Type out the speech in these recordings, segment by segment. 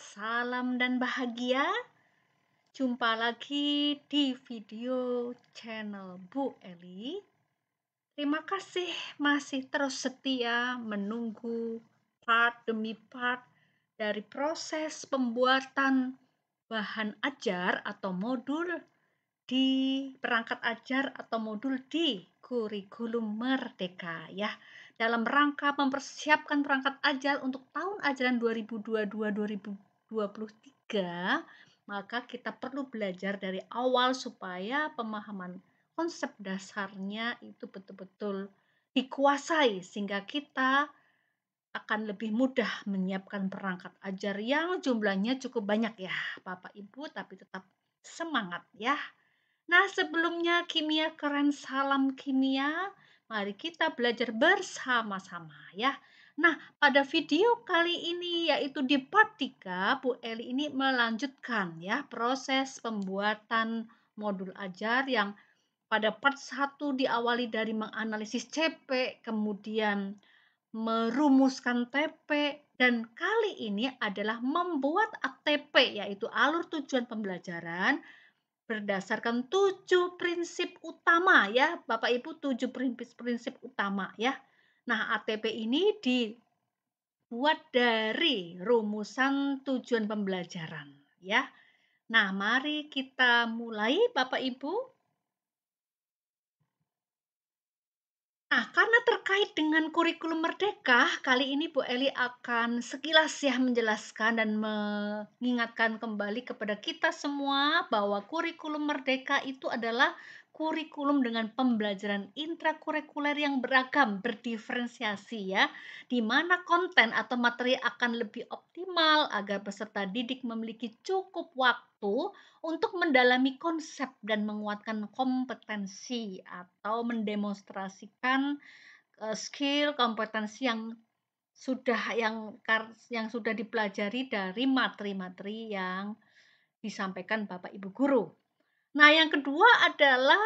salam dan bahagia. Jumpa lagi di video channel Bu Eli. Terima kasih masih terus setia menunggu part demi part dari proses pembuatan bahan ajar atau modul di perangkat ajar atau modul di kurikulum merdeka ya dalam rangka mempersiapkan perangkat ajar untuk tahun ajaran 2022-2023, maka kita perlu belajar dari awal supaya pemahaman konsep dasarnya itu betul-betul dikuasai sehingga kita akan lebih mudah menyiapkan perangkat ajar yang jumlahnya cukup banyak ya Bapak Ibu tapi tetap semangat ya. Nah sebelumnya kimia keren salam kimia Mari kita belajar bersama-sama ya. Nah, pada video kali ini yaitu di part 3, Bu Eli ini melanjutkan ya proses pembuatan modul ajar yang pada part 1 diawali dari menganalisis CP, kemudian merumuskan TP, dan kali ini adalah membuat ATP yaitu alur tujuan pembelajaran berdasarkan tujuh prinsip utama ya, Bapak Ibu tujuh prinsip-prinsip utama ya. Nah, ATP ini dibuat dari rumusan tujuan pembelajaran ya. Nah, mari kita mulai Bapak Ibu. Nah, karena terkait dengan kurikulum merdeka, kali ini Bu Eli akan sekilas ya menjelaskan dan mengingatkan kembali kepada kita semua bahwa kurikulum merdeka itu adalah kurikulum dengan pembelajaran intrakurikuler yang beragam, berdiferensiasi ya, di mana konten atau materi akan lebih optimal agar peserta didik memiliki cukup waktu untuk mendalami konsep dan menguatkan kompetensi atau mendemonstrasikan e, skill kompetensi yang sudah yang yang sudah dipelajari dari materi-materi yang disampaikan Bapak Ibu guru. Nah, yang kedua adalah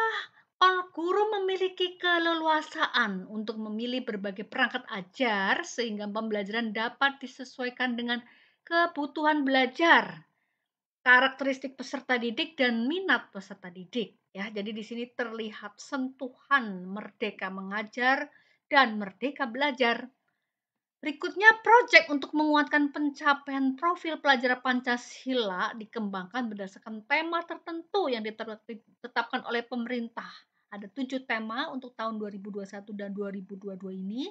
guru memiliki keleluasaan untuk memilih berbagai perangkat ajar sehingga pembelajaran dapat disesuaikan dengan kebutuhan belajar, karakteristik peserta didik dan minat peserta didik. Ya, jadi di sini terlihat sentuhan merdeka mengajar dan merdeka belajar. Berikutnya, proyek untuk menguatkan pencapaian profil pelajar Pancasila dikembangkan berdasarkan tema tertentu yang ditetapkan oleh pemerintah. Ada tujuh tema untuk tahun 2021 dan 2022 ini.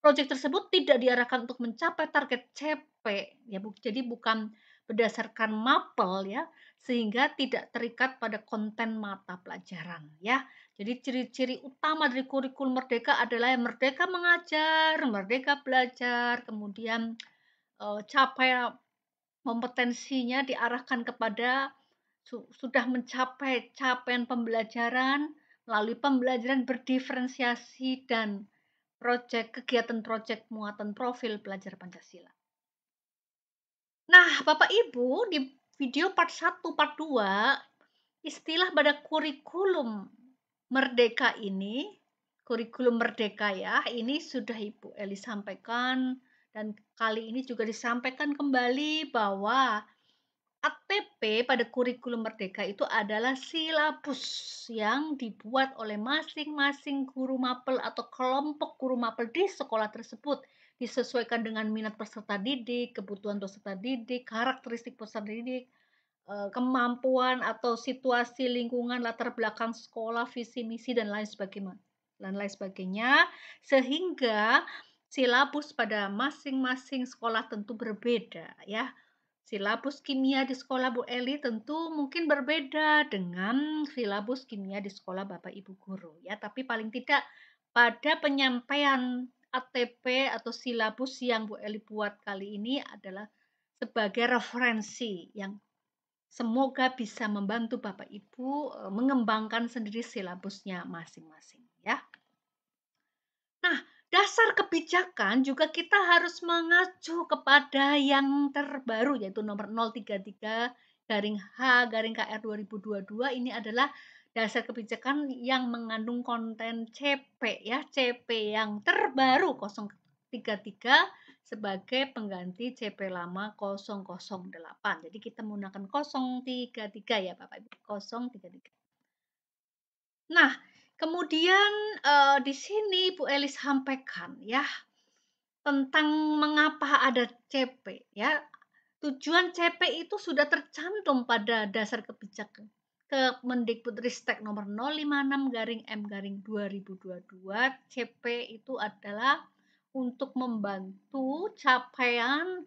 Proyek tersebut tidak diarahkan untuk mencapai target CP, ya, jadi bukan berdasarkan mapel ya, sehingga tidak terikat pada konten mata pelajaran ya. Jadi ciri-ciri utama dari kurikulum merdeka adalah yang merdeka mengajar, merdeka belajar, kemudian e, capai kompetensinya diarahkan kepada su sudah mencapai capaian pembelajaran melalui pembelajaran berdiferensiasi dan proyek kegiatan proyek muatan profil pelajar Pancasila. Nah, Bapak Ibu di video part 1, part 2, istilah pada kurikulum merdeka ini, kurikulum merdeka ya, ini sudah Ibu Eli sampaikan dan kali ini juga disampaikan kembali bahwa ATP pada kurikulum merdeka itu adalah silabus yang dibuat oleh masing-masing guru mapel atau kelompok guru mapel di sekolah tersebut disesuaikan dengan minat peserta didik, kebutuhan peserta didik, karakteristik peserta didik, eh, kemampuan atau situasi lingkungan latar belakang sekolah, visi misi dan lain sebagainya. Dan lain sebagainya sehingga silabus pada masing-masing sekolah tentu berbeda ya. Silabus kimia di sekolah Bu Eli tentu mungkin berbeda dengan silabus kimia di sekolah Bapak Ibu guru ya, tapi paling tidak pada penyampaian ATP atau silabus yang Bu Eli buat kali ini adalah sebagai referensi yang semoga bisa membantu Bapak Ibu eh, mengembangkan sendiri silabusnya masing-masing ya. Nah, dasar kebijakan juga kita harus mengacu kepada yang terbaru yaitu nomor 033 garing H garing KR 2022 ini adalah dasar kebijakan yang mengandung konten CP ya, CP yang terbaru 033 sebagai pengganti CP lama 008. Jadi kita menggunakan 033 ya Bapak Ibu, 033. Nah, kemudian eh, di sini Bu Elis sampaikan ya tentang mengapa ada CP ya. Tujuan CP itu sudah tercantum pada dasar kebijakan ke Mendikbudristek nomor 056 garing M garing 2022 CP itu adalah untuk membantu capaian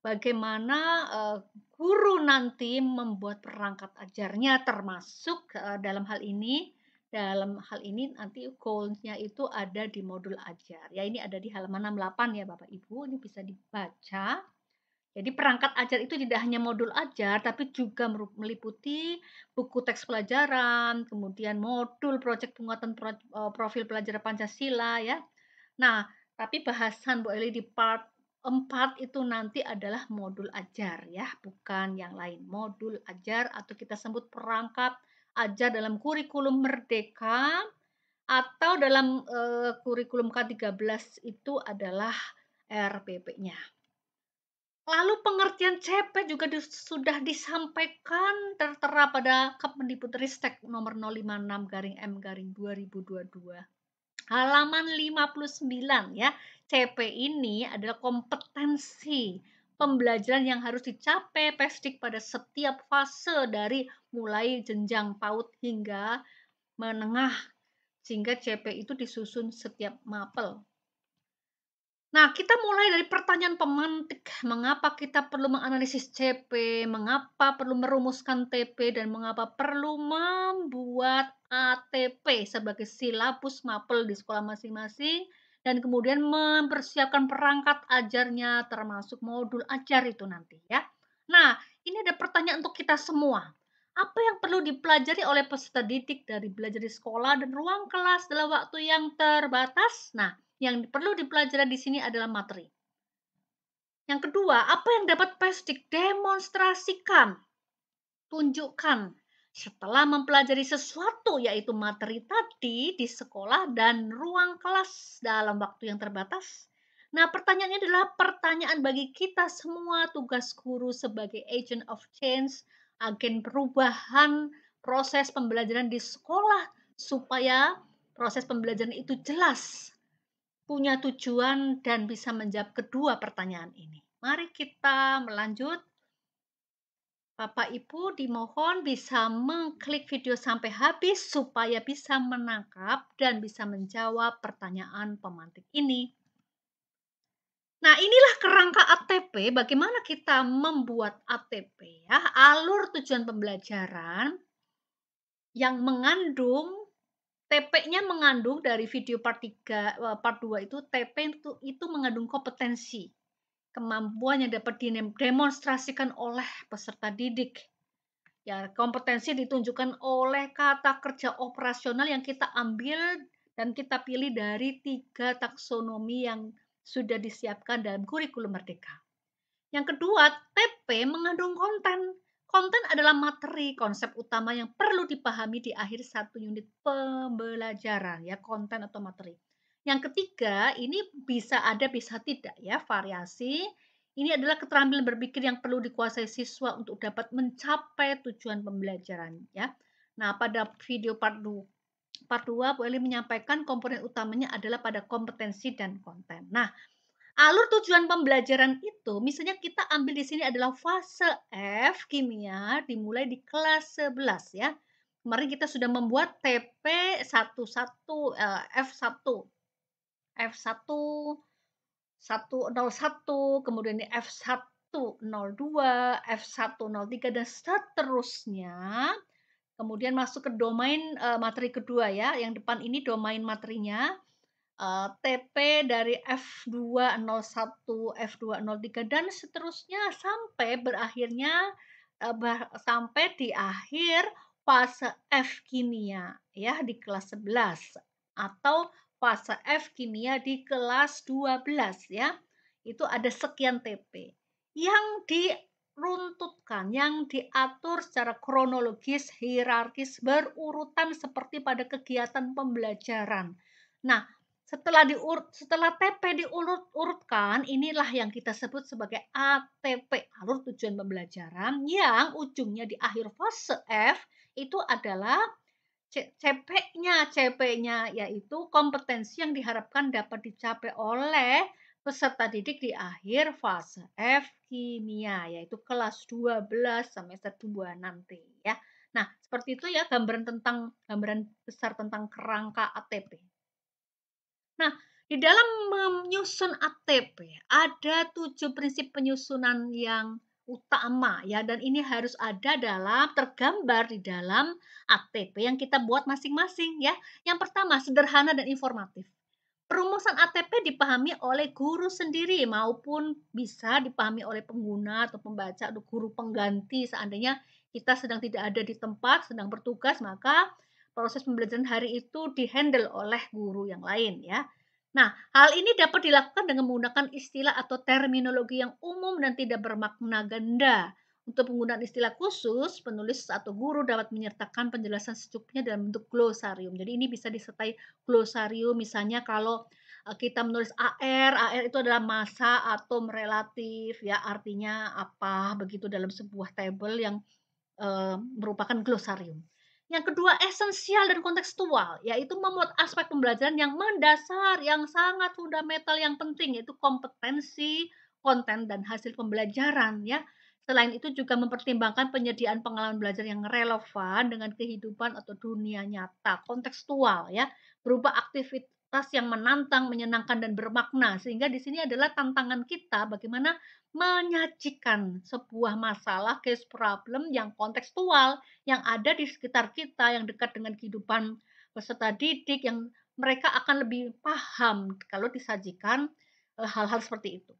bagaimana eh, guru nanti membuat perangkat ajarnya termasuk eh, dalam hal ini dalam hal ini nanti goalsnya itu ada di modul ajar ya ini ada di halaman 68 ya Bapak Ibu ini bisa dibaca jadi perangkat ajar itu tidak hanya modul ajar, tapi juga meliputi buku teks pelajaran, kemudian modul proyek penguatan eh, profil pelajar Pancasila ya. Nah, tapi bahasan Bu Eli di part 4 itu nanti adalah modul ajar ya, bukan yang lain. Modul ajar atau kita sebut perangkat ajar dalam kurikulum merdeka atau dalam uh, kurikulum K13 itu adalah RPP-nya. Lalu pengertian CP juga di, sudah disampaikan tertera pada Kemendikbudristek nomor 056 garing M garing 2022. Halaman 59 ya. CP ini adalah kompetensi pembelajaran yang harus dicapai PESDIK pada setiap fase dari mulai jenjang PAUD hingga menengah sehingga CP itu disusun setiap mapel Nah, kita mulai dari pertanyaan pemantik. Mengapa kita perlu menganalisis CP? Mengapa perlu merumuskan TP? Dan mengapa perlu membuat ATP sebagai silabus mapel di sekolah masing-masing? Dan kemudian mempersiapkan perangkat ajarnya termasuk modul ajar itu nanti ya. Nah, ini ada pertanyaan untuk kita semua. Apa yang perlu dipelajari oleh peserta didik dari belajar di sekolah dan ruang kelas dalam waktu yang terbatas? Nah, yang perlu dipelajari di sini adalah materi. Yang kedua, apa yang dapat pestik Demonstrasikan, tunjukkan. Setelah mempelajari sesuatu, yaitu materi tadi di sekolah dan ruang kelas dalam waktu yang terbatas, Nah, pertanyaannya adalah pertanyaan bagi kita semua tugas guru sebagai agent of change, agen perubahan proses pembelajaran di sekolah supaya proses pembelajaran itu jelas, punya tujuan dan bisa menjawab kedua pertanyaan ini. Mari kita melanjut. Bapak Ibu dimohon bisa mengklik video sampai habis supaya bisa menangkap dan bisa menjawab pertanyaan pemantik ini. Nah, inilah kerangka ATP, bagaimana kita membuat ATP ya, alur tujuan pembelajaran yang mengandung TP-nya mengandung dari video part 3 eh, part 2 itu TP itu itu mengandung kompetensi kemampuan yang dapat didemonstrasikan oleh peserta didik. Ya, kompetensi ditunjukkan oleh kata kerja operasional yang kita ambil dan kita pilih dari tiga taksonomi yang sudah disiapkan dalam kurikulum merdeka. Yang kedua, TP mengandung konten. Konten adalah materi, konsep utama yang perlu dipahami di akhir satu unit pembelajaran ya, konten atau materi. Yang ketiga, ini bisa ada bisa tidak ya, variasi. Ini adalah keterampilan berpikir yang perlu dikuasai siswa untuk dapat mencapai tujuan pembelajaran ya. Nah, pada video part 2, part 2 Bu Eli menyampaikan komponen utamanya adalah pada kompetensi dan konten. Nah, alur tujuan pembelajaran itu misalnya kita ambil di sini adalah fase F kimia dimulai di kelas 11 ya. Kemarin kita sudah membuat TP11 F1 F1 101 kemudian ini F102 F103 dan seterusnya. Kemudian masuk ke domain eh, materi kedua ya. Yang depan ini domain materinya Eh, TP dari F201, F203 dan seterusnya sampai berakhirnya eh, sampai di akhir fase F kimia ya di kelas 11 atau fase F kimia di kelas 12 ya. Itu ada sekian TP yang diruntutkan, yang diatur secara kronologis, hierarkis, berurutan seperti pada kegiatan pembelajaran. Nah, setelah diurut setelah TP diurut-urutkan, inilah yang kita sebut sebagai ATP, alur tujuan pembelajaran yang ujungnya di akhir fase F itu adalah CP-nya, CP-nya yaitu kompetensi yang diharapkan dapat dicapai oleh peserta didik di akhir fase F kimia yaitu kelas 12 semester 2 nanti ya. Nah, seperti itu ya gambaran tentang gambaran besar tentang kerangka ATP. Nah, di dalam menyusun ATP ada tujuh prinsip penyusunan yang utama ya dan ini harus ada dalam tergambar di dalam ATP yang kita buat masing-masing ya. Yang pertama sederhana dan informatif. Perumusan ATP dipahami oleh guru sendiri maupun bisa dipahami oleh pengguna atau pembaca atau guru pengganti seandainya kita sedang tidak ada di tempat, sedang bertugas maka proses pembelajaran hari itu dihandle oleh guru yang lain ya. Nah, hal ini dapat dilakukan dengan menggunakan istilah atau terminologi yang umum dan tidak bermakna ganda. Untuk penggunaan istilah khusus, penulis atau guru dapat menyertakan penjelasan secukupnya dalam bentuk glosarium. Jadi ini bisa disertai glosarium, misalnya kalau eh, kita menulis AR, AR itu adalah masa atom relatif, ya artinya apa begitu dalam sebuah tabel yang e, merupakan glosarium. Yang kedua, esensial dan kontekstual, yaitu memuat aspek pembelajaran yang mendasar, yang sangat fundamental, yang penting, yaitu kompetensi, konten, dan hasil pembelajaran. ya. Selain itu juga mempertimbangkan penyediaan pengalaman belajar yang relevan dengan kehidupan atau dunia nyata, kontekstual, ya, berupa aktivitas tas yang menantang, menyenangkan, dan bermakna. Sehingga di sini adalah tantangan kita bagaimana menyajikan sebuah masalah, case problem yang kontekstual, yang ada di sekitar kita, yang dekat dengan kehidupan peserta didik, yang mereka akan lebih paham kalau disajikan eh, hal-hal seperti itu.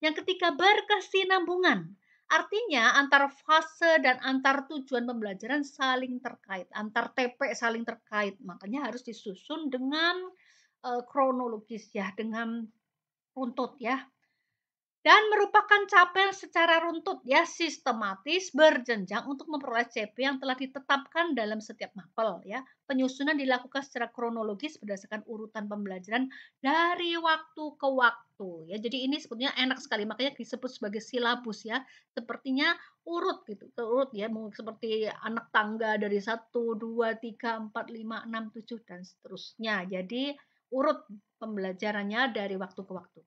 Yang ketiga, berkesinambungan. Artinya antar fase dan antar tujuan pembelajaran saling terkait, antar TP saling terkait. Makanya harus disusun dengan Eh, kronologis ya dengan runtut ya dan merupakan capaian secara runtut ya sistematis berjenjang untuk memperoleh CP yang telah ditetapkan dalam setiap mapel ya. Penyusunan dilakukan secara kronologis berdasarkan urutan pembelajaran dari waktu ke waktu ya. Jadi ini sebetulnya enak sekali makanya disebut sebagai silabus ya. Sepertinya urut gitu, urut ya seperti anak tangga dari satu dua tiga empat lima enam tujuh dan seterusnya. Jadi urut pembelajarannya dari waktu ke waktu.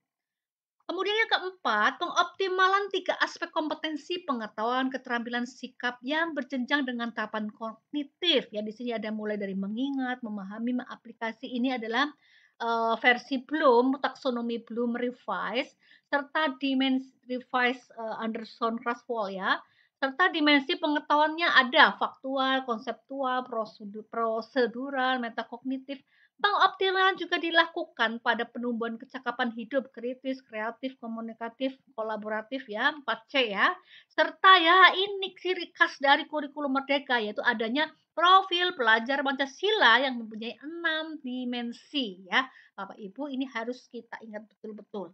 Kemudian yang keempat, pengoptimalan tiga aspek kompetensi pengetahuan, keterampilan, sikap yang berjenjang dengan tahapan kognitif. Ya, di sini ada mulai dari mengingat, memahami, mengaplikasi. Ini adalah uh, versi Bloom, taksonomi Bloom revise, serta dimensi revise uh, Anderson Creswell ya. Serta dimensi pengetahuannya ada faktual, konseptual, prosedur, prosedural, metakognitif, Pengoptimalan juga dilakukan pada penumbuhan kecakapan hidup, kritis, kreatif, komunikatif, kolaboratif ya, 4C ya. Serta ya ini ciri khas dari kurikulum merdeka yaitu adanya profil pelajar Pancasila yang mempunyai enam dimensi ya. Bapak Ibu ini harus kita ingat betul-betul.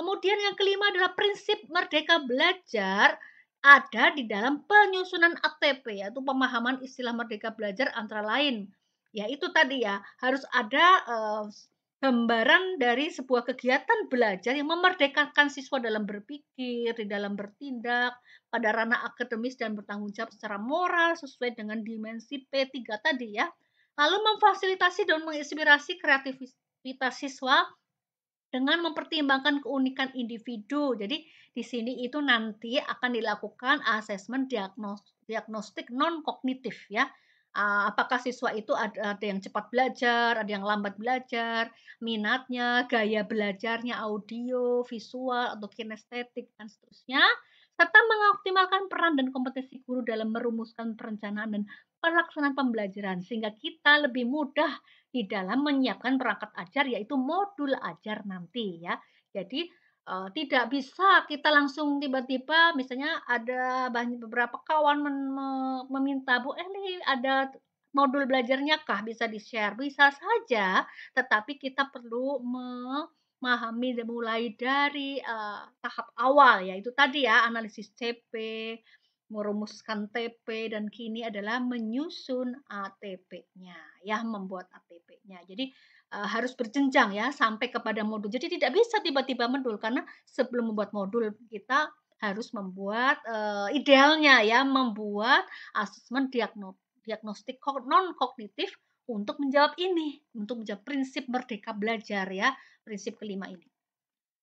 Kemudian yang kelima adalah prinsip merdeka belajar ada di dalam penyusunan ATP yaitu pemahaman istilah merdeka belajar antara lain Ya itu tadi ya, harus ada uh, gambaran dari sebuah kegiatan belajar yang memerdekakan siswa dalam berpikir, di dalam bertindak, pada ranah akademis dan bertanggung jawab secara moral sesuai dengan dimensi P3 tadi ya. Lalu memfasilitasi dan menginspirasi kreativitas siswa dengan mempertimbangkan keunikan individu. Jadi di sini itu nanti akan dilakukan asesmen diagnos, diagnostik non kognitif ya Ah, apakah siswa itu ada, ada yang cepat belajar, ada yang lambat belajar, minatnya, gaya belajarnya, audio, visual, atau kinestetik, dan seterusnya, serta mengoptimalkan peran dan kompetensi guru dalam merumuskan perencanaan dan pelaksanaan pembelajaran, sehingga kita lebih mudah di dalam menyiapkan perangkat ajar, yaitu modul ajar nanti ya. Jadi, uh, tidak bisa kita langsung tiba-tiba misalnya ada banyak beberapa kawan men meminta, "Bu, Eli eh, ada modul belajarnya kah bisa di-share?" Bisa saja, tetapi kita perlu memahami mulai dari, uh, tahap awal, yaitu tadi ya analisis CP, merumuskan TP, dan kini adalah menyusun ATP-nya, ya membuat ATP-nya. Jadi Eh, harus berjenjang ya sampai kepada modul. Jadi tidak bisa tiba-tiba modul karena sebelum membuat modul kita harus membuat uh, idealnya ya membuat asesmen diagno diagnostik non kognitif untuk menjawab ini, untuk menjawab prinsip merdeka belajar ya, prinsip kelima ini.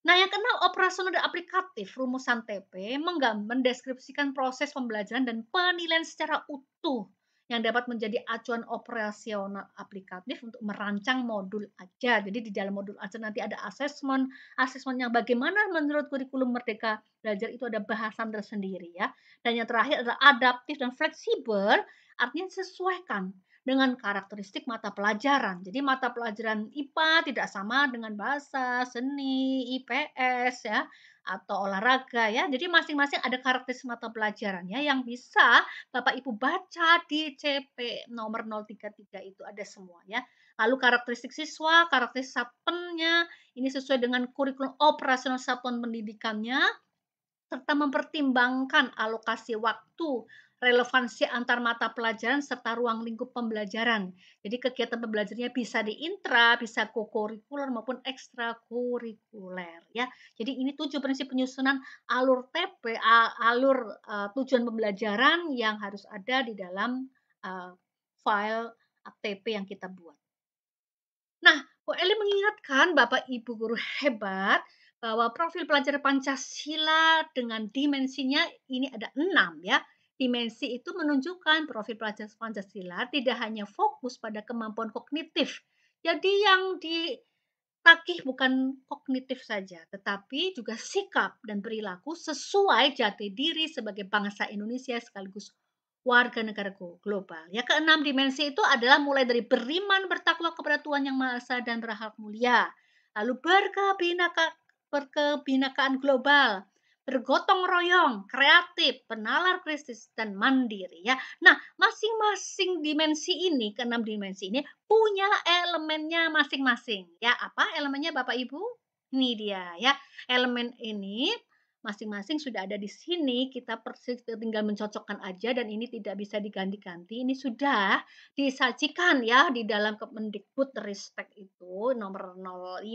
Nah, yang kenal operasional dan aplikatif rumusan TP mendeskripsikan proses pembelajaran dan penilaian secara utuh yang dapat menjadi acuan operasional aplikatif untuk merancang modul aja. Jadi di dalam modul aja nanti ada asesmen, asesmen yang bagaimana menurut kurikulum Merdeka Belajar itu ada bahasan tersendiri ya. Dan yang terakhir adalah adaptif dan fleksibel, artinya sesuaikan dengan karakteristik mata pelajaran. Jadi mata pelajaran IPA tidak sama dengan bahasa, seni, IPS ya, atau olahraga ya. Jadi masing-masing ada karakteristik mata pelajarannya yang bisa Bapak Ibu baca di CP nomor 033 itu ada semua ya. Lalu karakteristik siswa, karakteristik satpennya, ini sesuai dengan kurikulum operasional satuan pendidikannya serta mempertimbangkan alokasi waktu relevansi antar mata pelajaran serta ruang lingkup pembelajaran. Jadi kegiatan pembelajarannya bisa di intra, bisa kokurikuler maupun ekstrakurikuler ya. Jadi ini tujuh prinsip penyusunan alur TP alur uh, tujuan pembelajaran yang harus ada di dalam uh, file TP yang kita buat. Nah, Bu Eli mengingatkan Bapak Ibu guru hebat bahwa profil pelajar Pancasila dengan dimensinya ini ada enam ya. Dimensi itu menunjukkan profil pelajar Pancasila tidak hanya fokus pada kemampuan kognitif. Jadi yang ditakih bukan kognitif saja, tetapi juga sikap dan perilaku sesuai jati diri sebagai bangsa Indonesia sekaligus warga negara global. Ya keenam dimensi itu adalah mulai dari beriman bertakwa kepada Tuhan yang Maha Esa dan berhak mulia, lalu berkebinaka, berkebinakaan global, bergotong royong, kreatif, penalar kritis, dan mandiri ya. Nah, masing-masing dimensi ini, keenam dimensi ini punya elemennya masing-masing ya. Apa elemennya Bapak Ibu? Ini dia ya. Elemen ini masing-masing sudah ada di sini, kita persis tinggal mencocokkan aja dan ini tidak bisa diganti-ganti. Ini sudah disajikan ya di dalam Kemendikbud Ristek itu nomor 056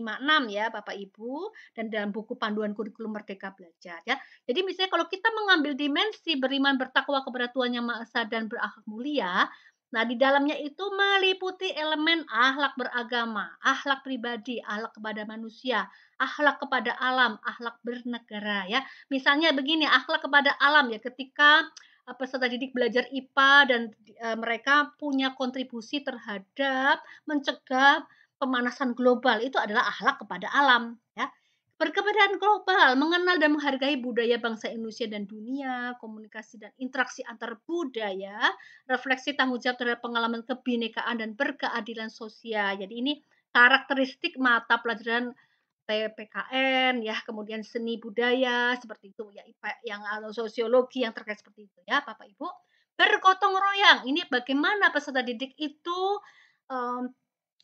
ya Bapak Ibu dan dalam buku panduan kurikulum Merdeka Belajar ya. Jadi misalnya kalau kita mengambil dimensi beriman bertakwa kepada Tuhan Yang Maha Esa dan berakhlak mulia, Nah, di dalamnya itu meliputi elemen akhlak beragama, akhlak pribadi, akhlak kepada manusia, akhlak kepada alam, akhlak bernegara ya. Misalnya begini, akhlak kepada alam ya ketika eh, peserta didik belajar IPA dan e, mereka punya kontribusi terhadap mencegah pemanasan global itu adalah akhlak kepada alam ya. Perkembangan global mengenal dan menghargai budaya bangsa Indonesia dan dunia, komunikasi dan interaksi antar budaya, refleksi tanggung jawab terhadap pengalaman kebinekaan dan berkeadilan sosial. Jadi ini karakteristik mata pelajaran PPKN ya, kemudian seni budaya seperti itu ya, yang atau sosiologi yang terkait seperti itu ya, Bapak Ibu. Bergotong royang ini bagaimana peserta didik itu um,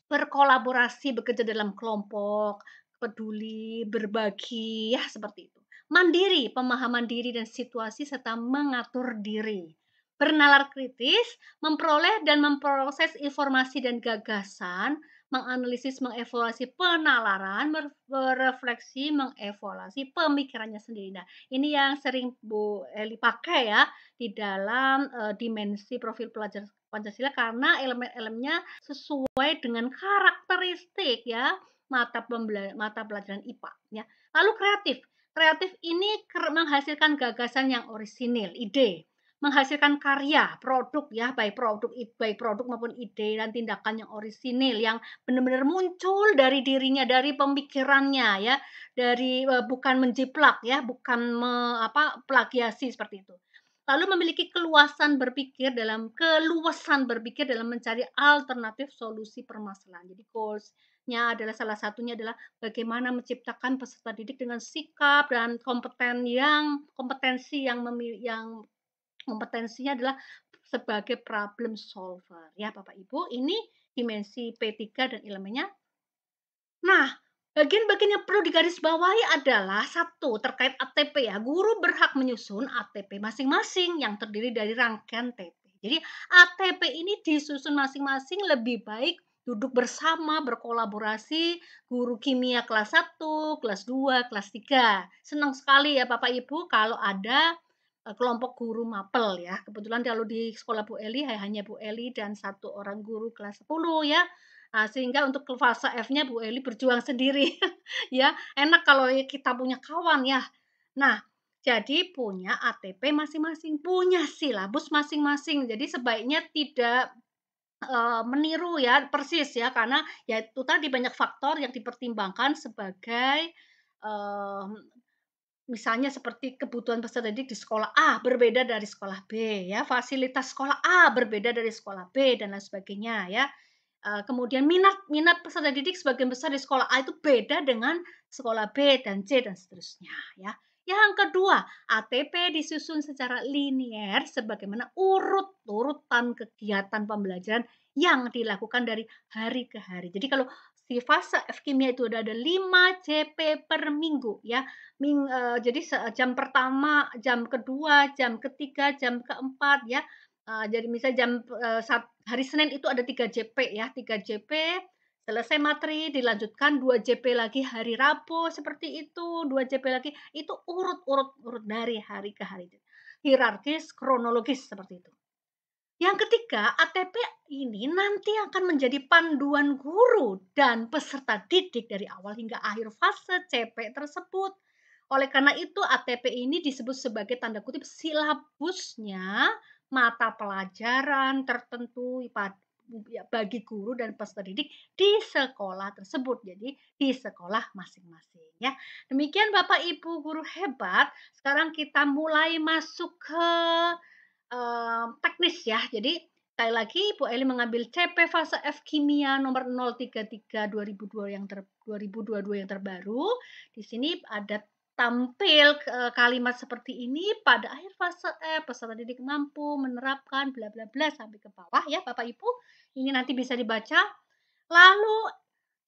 berkolaborasi, bekerja dalam kelompok, peduli, berbagi, ya seperti itu. Mandiri, pemahaman diri dan situasi serta mengatur diri. Bernalar kritis, memperoleh dan memproses informasi dan gagasan, menganalisis, mengevaluasi penalaran, merefleksi, mengevaluasi pemikirannya sendiri. Nah, ini yang sering Bu Eli pakai ya di dalam uh, dimensi profil pelajar Pancasila karena elemen-elemennya sesuai dengan karakteristik ya mata pembelajaran mata pelajaran IPA ya. Lalu kreatif. Kreatif ini menghasilkan gagasan yang orisinil, ide, menghasilkan karya, produk ya, baik produk baik produk maupun ide dan tindakan yang orisinil yang benar-benar muncul dari dirinya, dari pemikirannya ya, dari e, bukan menjiplak ya, bukan me, apa plagiasi seperti itu lalu memiliki keluasan berpikir dalam keluasan berpikir dalam mencari alternatif solusi permasalahan. Jadi goals nya adalah salah satunya adalah bagaimana menciptakan peserta didik dengan sikap dan kompeten yang kompetensi yang memilih yang kompetensinya adalah sebagai problem solver ya Bapak Ibu ini dimensi P3 dan elemennya nah Bagian-bagian yang perlu digarisbawahi adalah satu terkait ATP ya. Guru berhak menyusun ATP masing-masing yang terdiri dari rangkaian TP. Jadi ATP ini disusun masing-masing lebih baik duduk bersama berkolaborasi guru kimia kelas 1, kelas 2, kelas 3. Senang sekali ya Bapak Ibu kalau ada e, kelompok guru mapel ya. Kebetulan kalau di sekolah Bu Eli hanya Bu Eli dan satu orang guru kelas 10 ya. Nah, sehingga untuk fase F-nya Bu Eli berjuang sendiri ya. Enak kalau ya kita punya kawan ya. Nah, jadi punya ATP masing-masing, punya silabus masing-masing. Jadi sebaiknya tidak Eh, meniru ya persis ya karena ya itu tadi banyak faktor yang dipertimbangkan sebagai uh, misalnya seperti kebutuhan peserta didik di sekolah A berbeda dari sekolah B ya fasilitas sekolah A berbeda dari sekolah B dan lain sebagainya ya uh, kemudian minat minat peserta didik sebagian besar di sekolah A itu beda dengan sekolah B dan C dan seterusnya ya yang kedua, ATP disusun secara linier sebagaimana urut-urutan kegiatan pembelajaran yang dilakukan dari hari ke hari. Jadi kalau di fase F kimia itu udah ada 5 CP per minggu ya. Ming, e, jadi jam pertama, jam kedua, jam ketiga, jam keempat ya. E, jadi misalnya jam e, hari Senin itu ada 3 JP ya, 3 JP Selesai materi, dilanjutkan 2 JP lagi hari Rabu, seperti itu, 2 JP lagi, itu urut-urut-urut dari hari ke hari. Hierarkis, kronologis, seperti itu. Yang ketiga, ATP ini nanti akan menjadi panduan guru dan peserta didik dari awal hingga akhir fase CP tersebut. Oleh karena itu, ATP ini disebut sebagai tanda kutip silabusnya mata pelajaran tertentu Ya, bagi guru dan peserta didik di sekolah tersebut. Jadi di sekolah masing-masing ya. Demikian Bapak Ibu guru hebat. Sekarang kita mulai masuk ke um, teknis ya. Jadi sekali lagi Bu Eli mengambil CP fase F kimia nomor 033 2002 yang ter, 2022 yang terbaru. Di sini ada tampil ke eh, kalimat seperti ini pada akhir fase F, eh, peserta didik mampu menerapkan bla bla bla sampai ke bawah ya Bapak Ibu. Ini nanti bisa dibaca. Lalu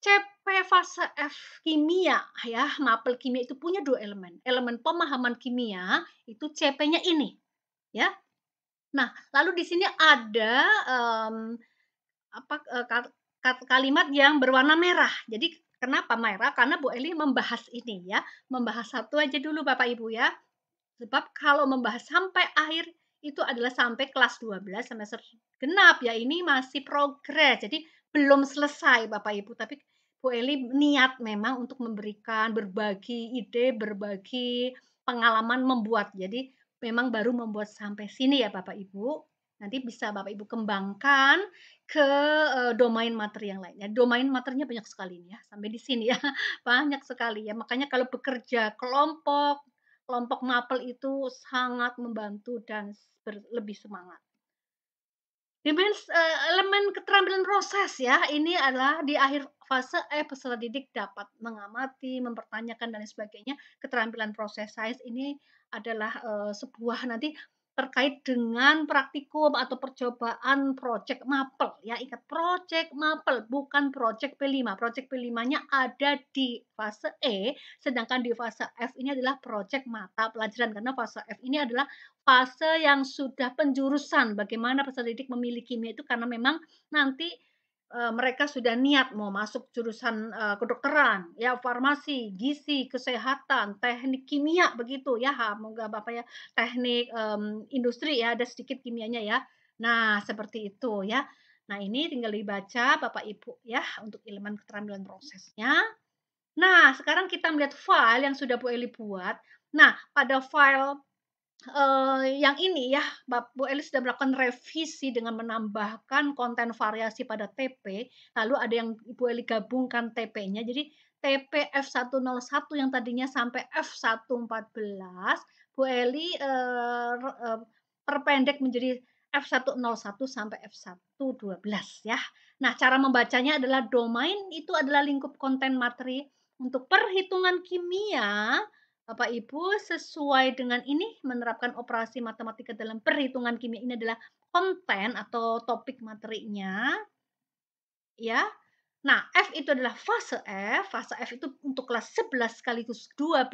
CP fase F kimia ya, mapel kimia itu punya dua elemen. Elemen pemahaman kimia itu CP-nya ini ya. Nah, lalu di sini ada um, apa eh, kalimat yang berwarna merah. Jadi Kenapa Maira? Karena Bu Eli membahas ini ya, membahas satu aja dulu Bapak Ibu ya. Sebab kalau membahas sampai akhir itu adalah sampai kelas 12 semester genap ya. Ini masih progres. Jadi belum selesai Bapak Ibu, tapi Bu Eli niat memang untuk memberikan berbagi ide, berbagi pengalaman membuat. Jadi memang baru membuat sampai sini ya Bapak Ibu. Nanti bisa Bapak Ibu kembangkan ke eh, domain materi yang lainnya. Domain materinya banyak sekali nih ya, sampai di sini ya. Banyak sekali ya. Makanya kalau bekerja kelompok, kelompok mapel itu sangat membantu dan lebih semangat. Dimen, eh, elemen keterampilan proses ya. Ini adalah di akhir fase eh peserta didik dapat mengamati, mempertanyakan dan sebagainya. Keterampilan proses sains ini adalah uh, sebuah nanti terkait dengan praktikum atau percobaan project mapel ya ingat project mapel bukan project P5 project P5-nya ada di fase E sedangkan di fase F ini adalah project mata pelajaran karena fase F ini adalah fase yang sudah penjurusan bagaimana peserta didik memiliki kimia itu karena memang nanti Eh, mereka sudah niat mau masuk jurusan eh, kedokteran, ya farmasi, gizi, kesehatan, teknik kimia begitu ya, ha, apa bapak ya teknik um, industri ya ada sedikit kimianya ya. Nah seperti itu ya. Nah ini tinggal dibaca bapak ibu ya untuk elemen keterampilan prosesnya. Nah sekarang kita melihat file yang sudah Bu Eli buat. Nah pada file uh, yang ini ya, Bu Eli sudah melakukan revisi dengan menambahkan konten variasi pada TP, lalu ada yang Bu Eli gabungkan TP-nya. Jadi TP F101 yang tadinya sampai F114, Bu Eli, uh, eh, uh, eh, perpendek menjadi F101 sampai F112 ya. Nah, cara membacanya adalah domain itu adalah lingkup konten materi untuk perhitungan kimia Bapak Ibu, sesuai dengan ini menerapkan operasi matematika dalam perhitungan kimia ini adalah konten atau topik materinya. Ya. Nah, F itu adalah fase F. Fase F itu untuk kelas 11 sekaligus 12.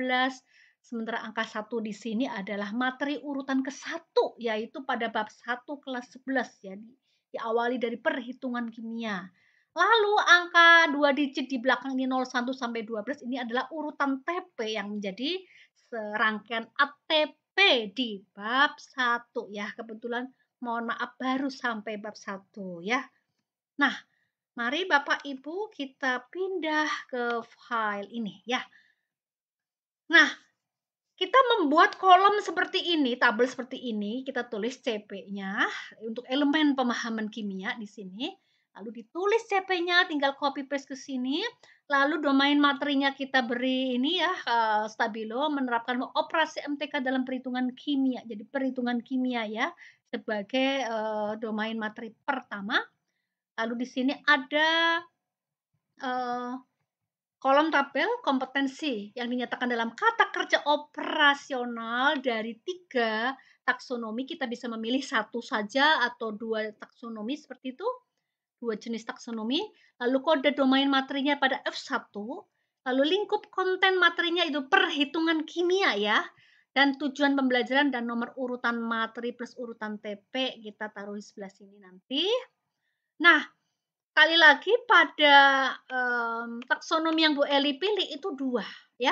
Sementara angka 1 di sini adalah materi urutan ke-1, yaitu pada bab 1 kelas 11. Ya, diawali dari perhitungan kimia. Lalu angka dua digit di belakang belakangnya 01 sampai 12 ini adalah urutan TP yang menjadi serangkaian ATP di bab 1 ya. Kebetulan mohon maaf baru sampai bab 1 ya. Nah, mari Bapak Ibu kita pindah ke file ini ya. Nah, kita membuat kolom seperti ini, tabel seperti ini, kita tulis CP-nya untuk elemen pemahaman kimia di sini lalu ditulis CP-nya, tinggal copy paste ke sini, lalu domain materinya kita beri ini ya eh, stabilo menerapkan operasi MTK dalam perhitungan kimia, jadi perhitungan kimia ya sebagai uh, domain materi pertama. Lalu di sini ada uh, kolom tabel kompetensi yang dinyatakan dalam kata kerja operasional dari tiga taksonomi kita bisa memilih satu saja atau dua taksonomi seperti itu dua jenis taksonomi, lalu kode domain materinya pada F1, lalu lingkup konten materinya itu perhitungan kimia ya, dan tujuan pembelajaran dan nomor urutan materi plus urutan TP kita taruh di sebelah sini nanti. Nah, kali lagi pada um, taksonomi yang Bu Eli pilih itu dua ya.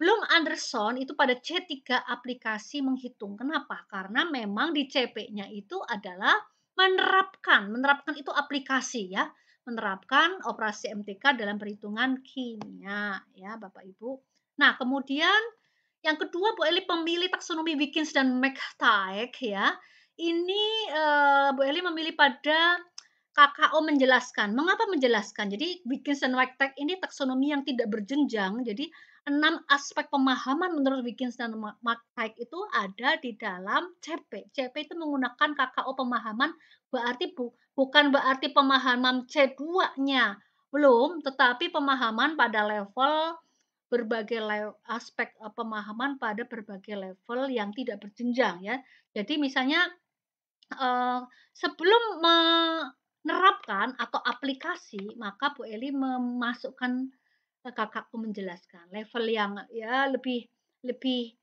Belum Anderson itu pada C3 aplikasi menghitung. Kenapa? Karena memang di CP-nya itu adalah menerapkan. Menerapkan itu aplikasi ya, menerapkan operasi MTK dalam perhitungan kimia ya, Bapak Ibu. Nah, kemudian yang kedua Bu Eli pemilih taksonomi Wiggins dan McTaig ya. Ini eh, Bu Eli memilih pada KKO menjelaskan. Mengapa menjelaskan? Jadi Wiggins dan McTaig ini taksonomi yang tidak berjenjang. Jadi enam aspek pemahaman menurut Wiggins dan McTighe itu ada di dalam CP. CP itu menggunakan KKO pemahaman berarti bu, bukan berarti pemahaman C2-nya. Belum, tetapi pemahaman pada level berbagai le aspek e, pemahaman pada berbagai level yang tidak berjenjang ya. Jadi misalnya eh, sebelum menerapkan atau aplikasi, maka Bu Eli memasukkan kakakku menjelaskan level yang ya lebih lebih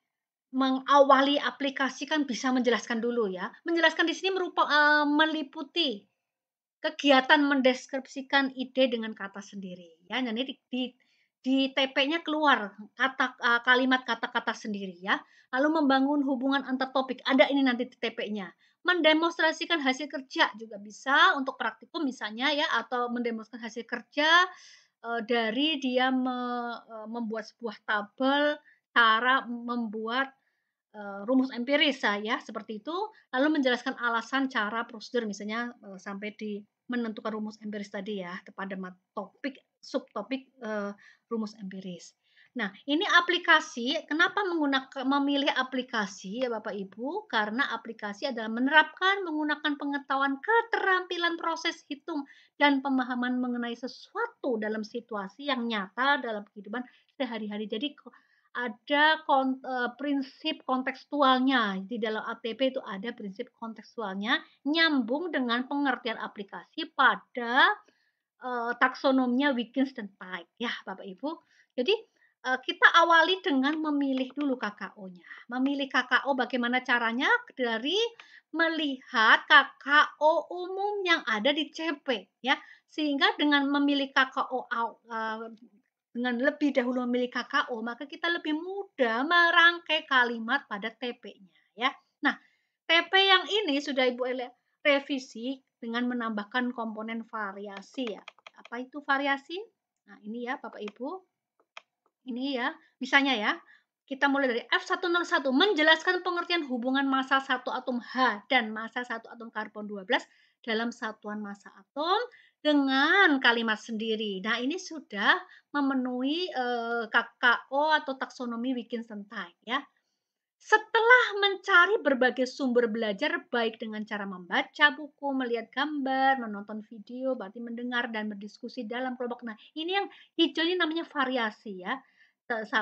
mengawali aplikasi kan bisa menjelaskan dulu ya menjelaskan di sini merupa uh, meliputi kegiatan mendeskripsikan ide dengan kata sendiri ya jadi nah, di, di di TP-nya keluar kata uh, kalimat kata-kata sendiri ya. Lalu membangun hubungan antar topik. Ada ini nanti di TP-nya. Mendemonstrasikan hasil kerja juga bisa untuk praktikum misalnya ya atau mendemonstrasikan hasil kerja Eh, dari dia me, eh, membuat sebuah tabel cara membuat uh, rumus empiris ah, ya seperti itu lalu menjelaskan alasan cara prosedur misalnya uh, sampai di menentukan rumus empiris tadi ya kepada topik subtopik uh, rumus empiris. Nah, ini aplikasi, kenapa menggunakan memilih aplikasi ya Bapak Ibu? Karena aplikasi adalah menerapkan menggunakan pengetahuan keterampilan proses hitung dan pemahaman mengenai sesuatu dalam situasi yang nyata dalam kehidupan sehari-hari. Jadi ada kont, uh, e, prinsip kontekstualnya di dalam ATP itu ada prinsip kontekstualnya nyambung dengan pengertian aplikasi pada uh, taksonomnya Wiggins dan ya Bapak Ibu. Jadi Eh, kita awali dengan memilih dulu KKO-nya. Memilih KKO bagaimana caranya? Dari melihat KKO umum yang ada di CP ya. Sehingga dengan memilih KKO eh, dengan lebih dahulu memilih KKO, maka kita lebih mudah merangkai kalimat pada TP-nya ya. Nah, TP yang ini sudah Ibu revisi dengan menambahkan komponen variasi ya. Apa itu variasi? Nah, ini ya Bapak Ibu ini ya, misalnya ya, kita mulai dari F101 menjelaskan pengertian hubungan massa satu atom H dan massa satu atom karbon 12 dalam satuan massa atom dengan kalimat sendiri. Nah, ini sudah memenuhi eh, KKO atau taksonomi Wittgenstein ya. Setelah mencari berbagai sumber belajar baik dengan cara membaca buku, melihat gambar, menonton video, berarti mendengar dan berdiskusi dalam kelompok. Nah, ini yang hijau ini namanya variasi ya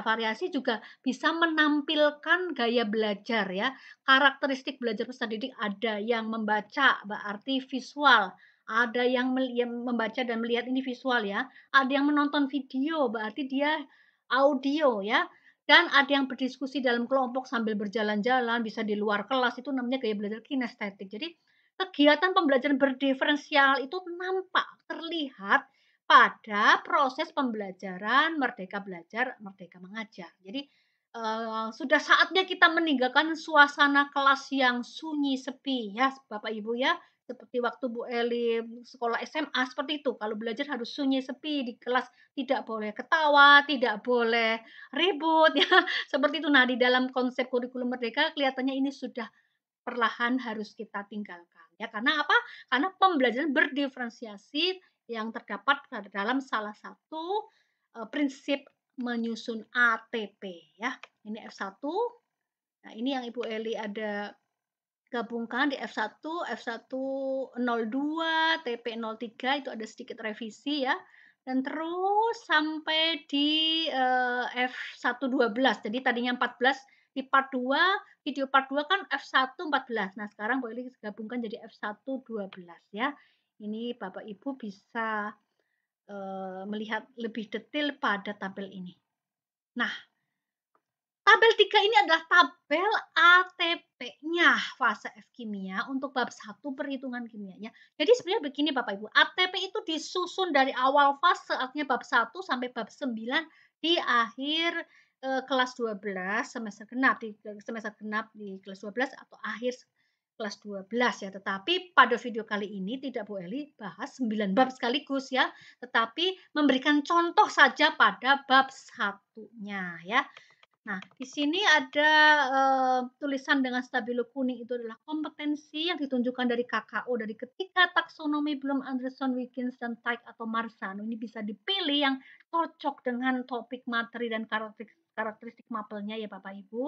variasi juga bisa menampilkan gaya belajar ya. Karakteristik belajar peserta didik ada yang membaca berarti visual, ada yang membaca dan melihat ini visual ya, ada yang menonton video berarti dia audio ya. Dan ada yang berdiskusi dalam kelompok sambil berjalan-jalan, bisa di luar kelas, itu namanya gaya belajar kinestetik. Jadi kegiatan pembelajaran berdiferensial itu nampak, terlihat, pada proses pembelajaran Merdeka Belajar, Merdeka Mengajar. Jadi uh, sudah saatnya kita meninggalkan suasana kelas yang sunyi sepi ya Bapak Ibu ya seperti waktu Bu Eli sekolah SMA seperti itu kalau belajar harus sunyi sepi di kelas tidak boleh ketawa tidak boleh ribut ya seperti itu nah di dalam konsep kurikulum merdeka kelihatannya ini sudah perlahan harus kita tinggalkan ya karena apa karena pembelajaran berdiferensiasi yang terdapat dalam salah satu eh, prinsip menyusun ATP ya. Ini F1. Nah, ini yang Ibu Eli ada gabungkan di F1, F102, TP03 itu ada sedikit revisi ya. Dan terus sampai di uh, eh, F112. Jadi tadinya 14 di part 2, video part 2 kan F1 14. Nah, sekarang Bu Eli gabungkan jadi F1 12 ya. Ini Bapak Ibu bisa e, melihat lebih detail pada tabel ini. Nah, tabel 3 ini adalah tabel ATP-nya fase F kimia untuk bab 1 perhitungan kimianya. Jadi sebenarnya begini Bapak Ibu, ATP itu disusun dari awal fase artinya bab 1 sampai bab 9 di akhir e, kelas 12 semester genap di semester genap di kelas 12 atau akhir kelas 12 ya. Tetapi pada video kali ini tidak Bu Eli bahas 9 bab sekaligus ya, tetapi memberikan contoh saja pada bab satunya ya. Nah, di sini ada e, tulisan dengan stabilo kuning itu adalah kompetensi yang ditunjukkan dari KKO dari ketika taksonomi belum Anderson, Wiggins, dan Tyke atau Marsan. ini bisa dipilih yang cocok dengan topik materi dan karakteristik karakteristik mapelnya ya Bapak Ibu.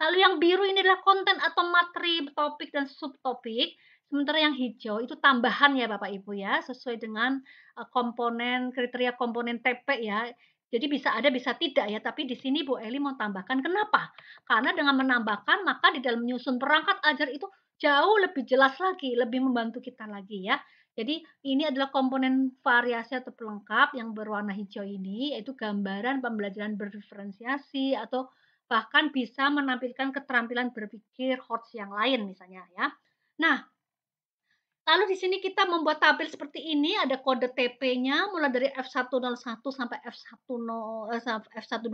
Lalu yang biru ini adalah konten atau materi, topik dan subtopik. Sementara yang hijau itu tambahan ya Bapak Ibu ya, sesuai dengan e, komponen kriteria komponen TP ya. Jadi bisa ada bisa tidak ya, tapi di sini Bu Eli mau tambahkan kenapa? Karena dengan menambahkan maka di dalam menyusun perangkat ajar itu jauh lebih jelas lagi, lebih membantu kita lagi ya. Jadi ini adalah komponen variasi atau pelengkap yang berwarna hijau ini, yaitu gambaran pembelajaran berdiferensiasi atau bahkan bisa menampilkan keterampilan berpikir hots yang lain misalnya ya. Nah, lalu di sini kita membuat tabel seperti ini, ada kode TP-nya mulai dari F101 sampai F10 eh, F112.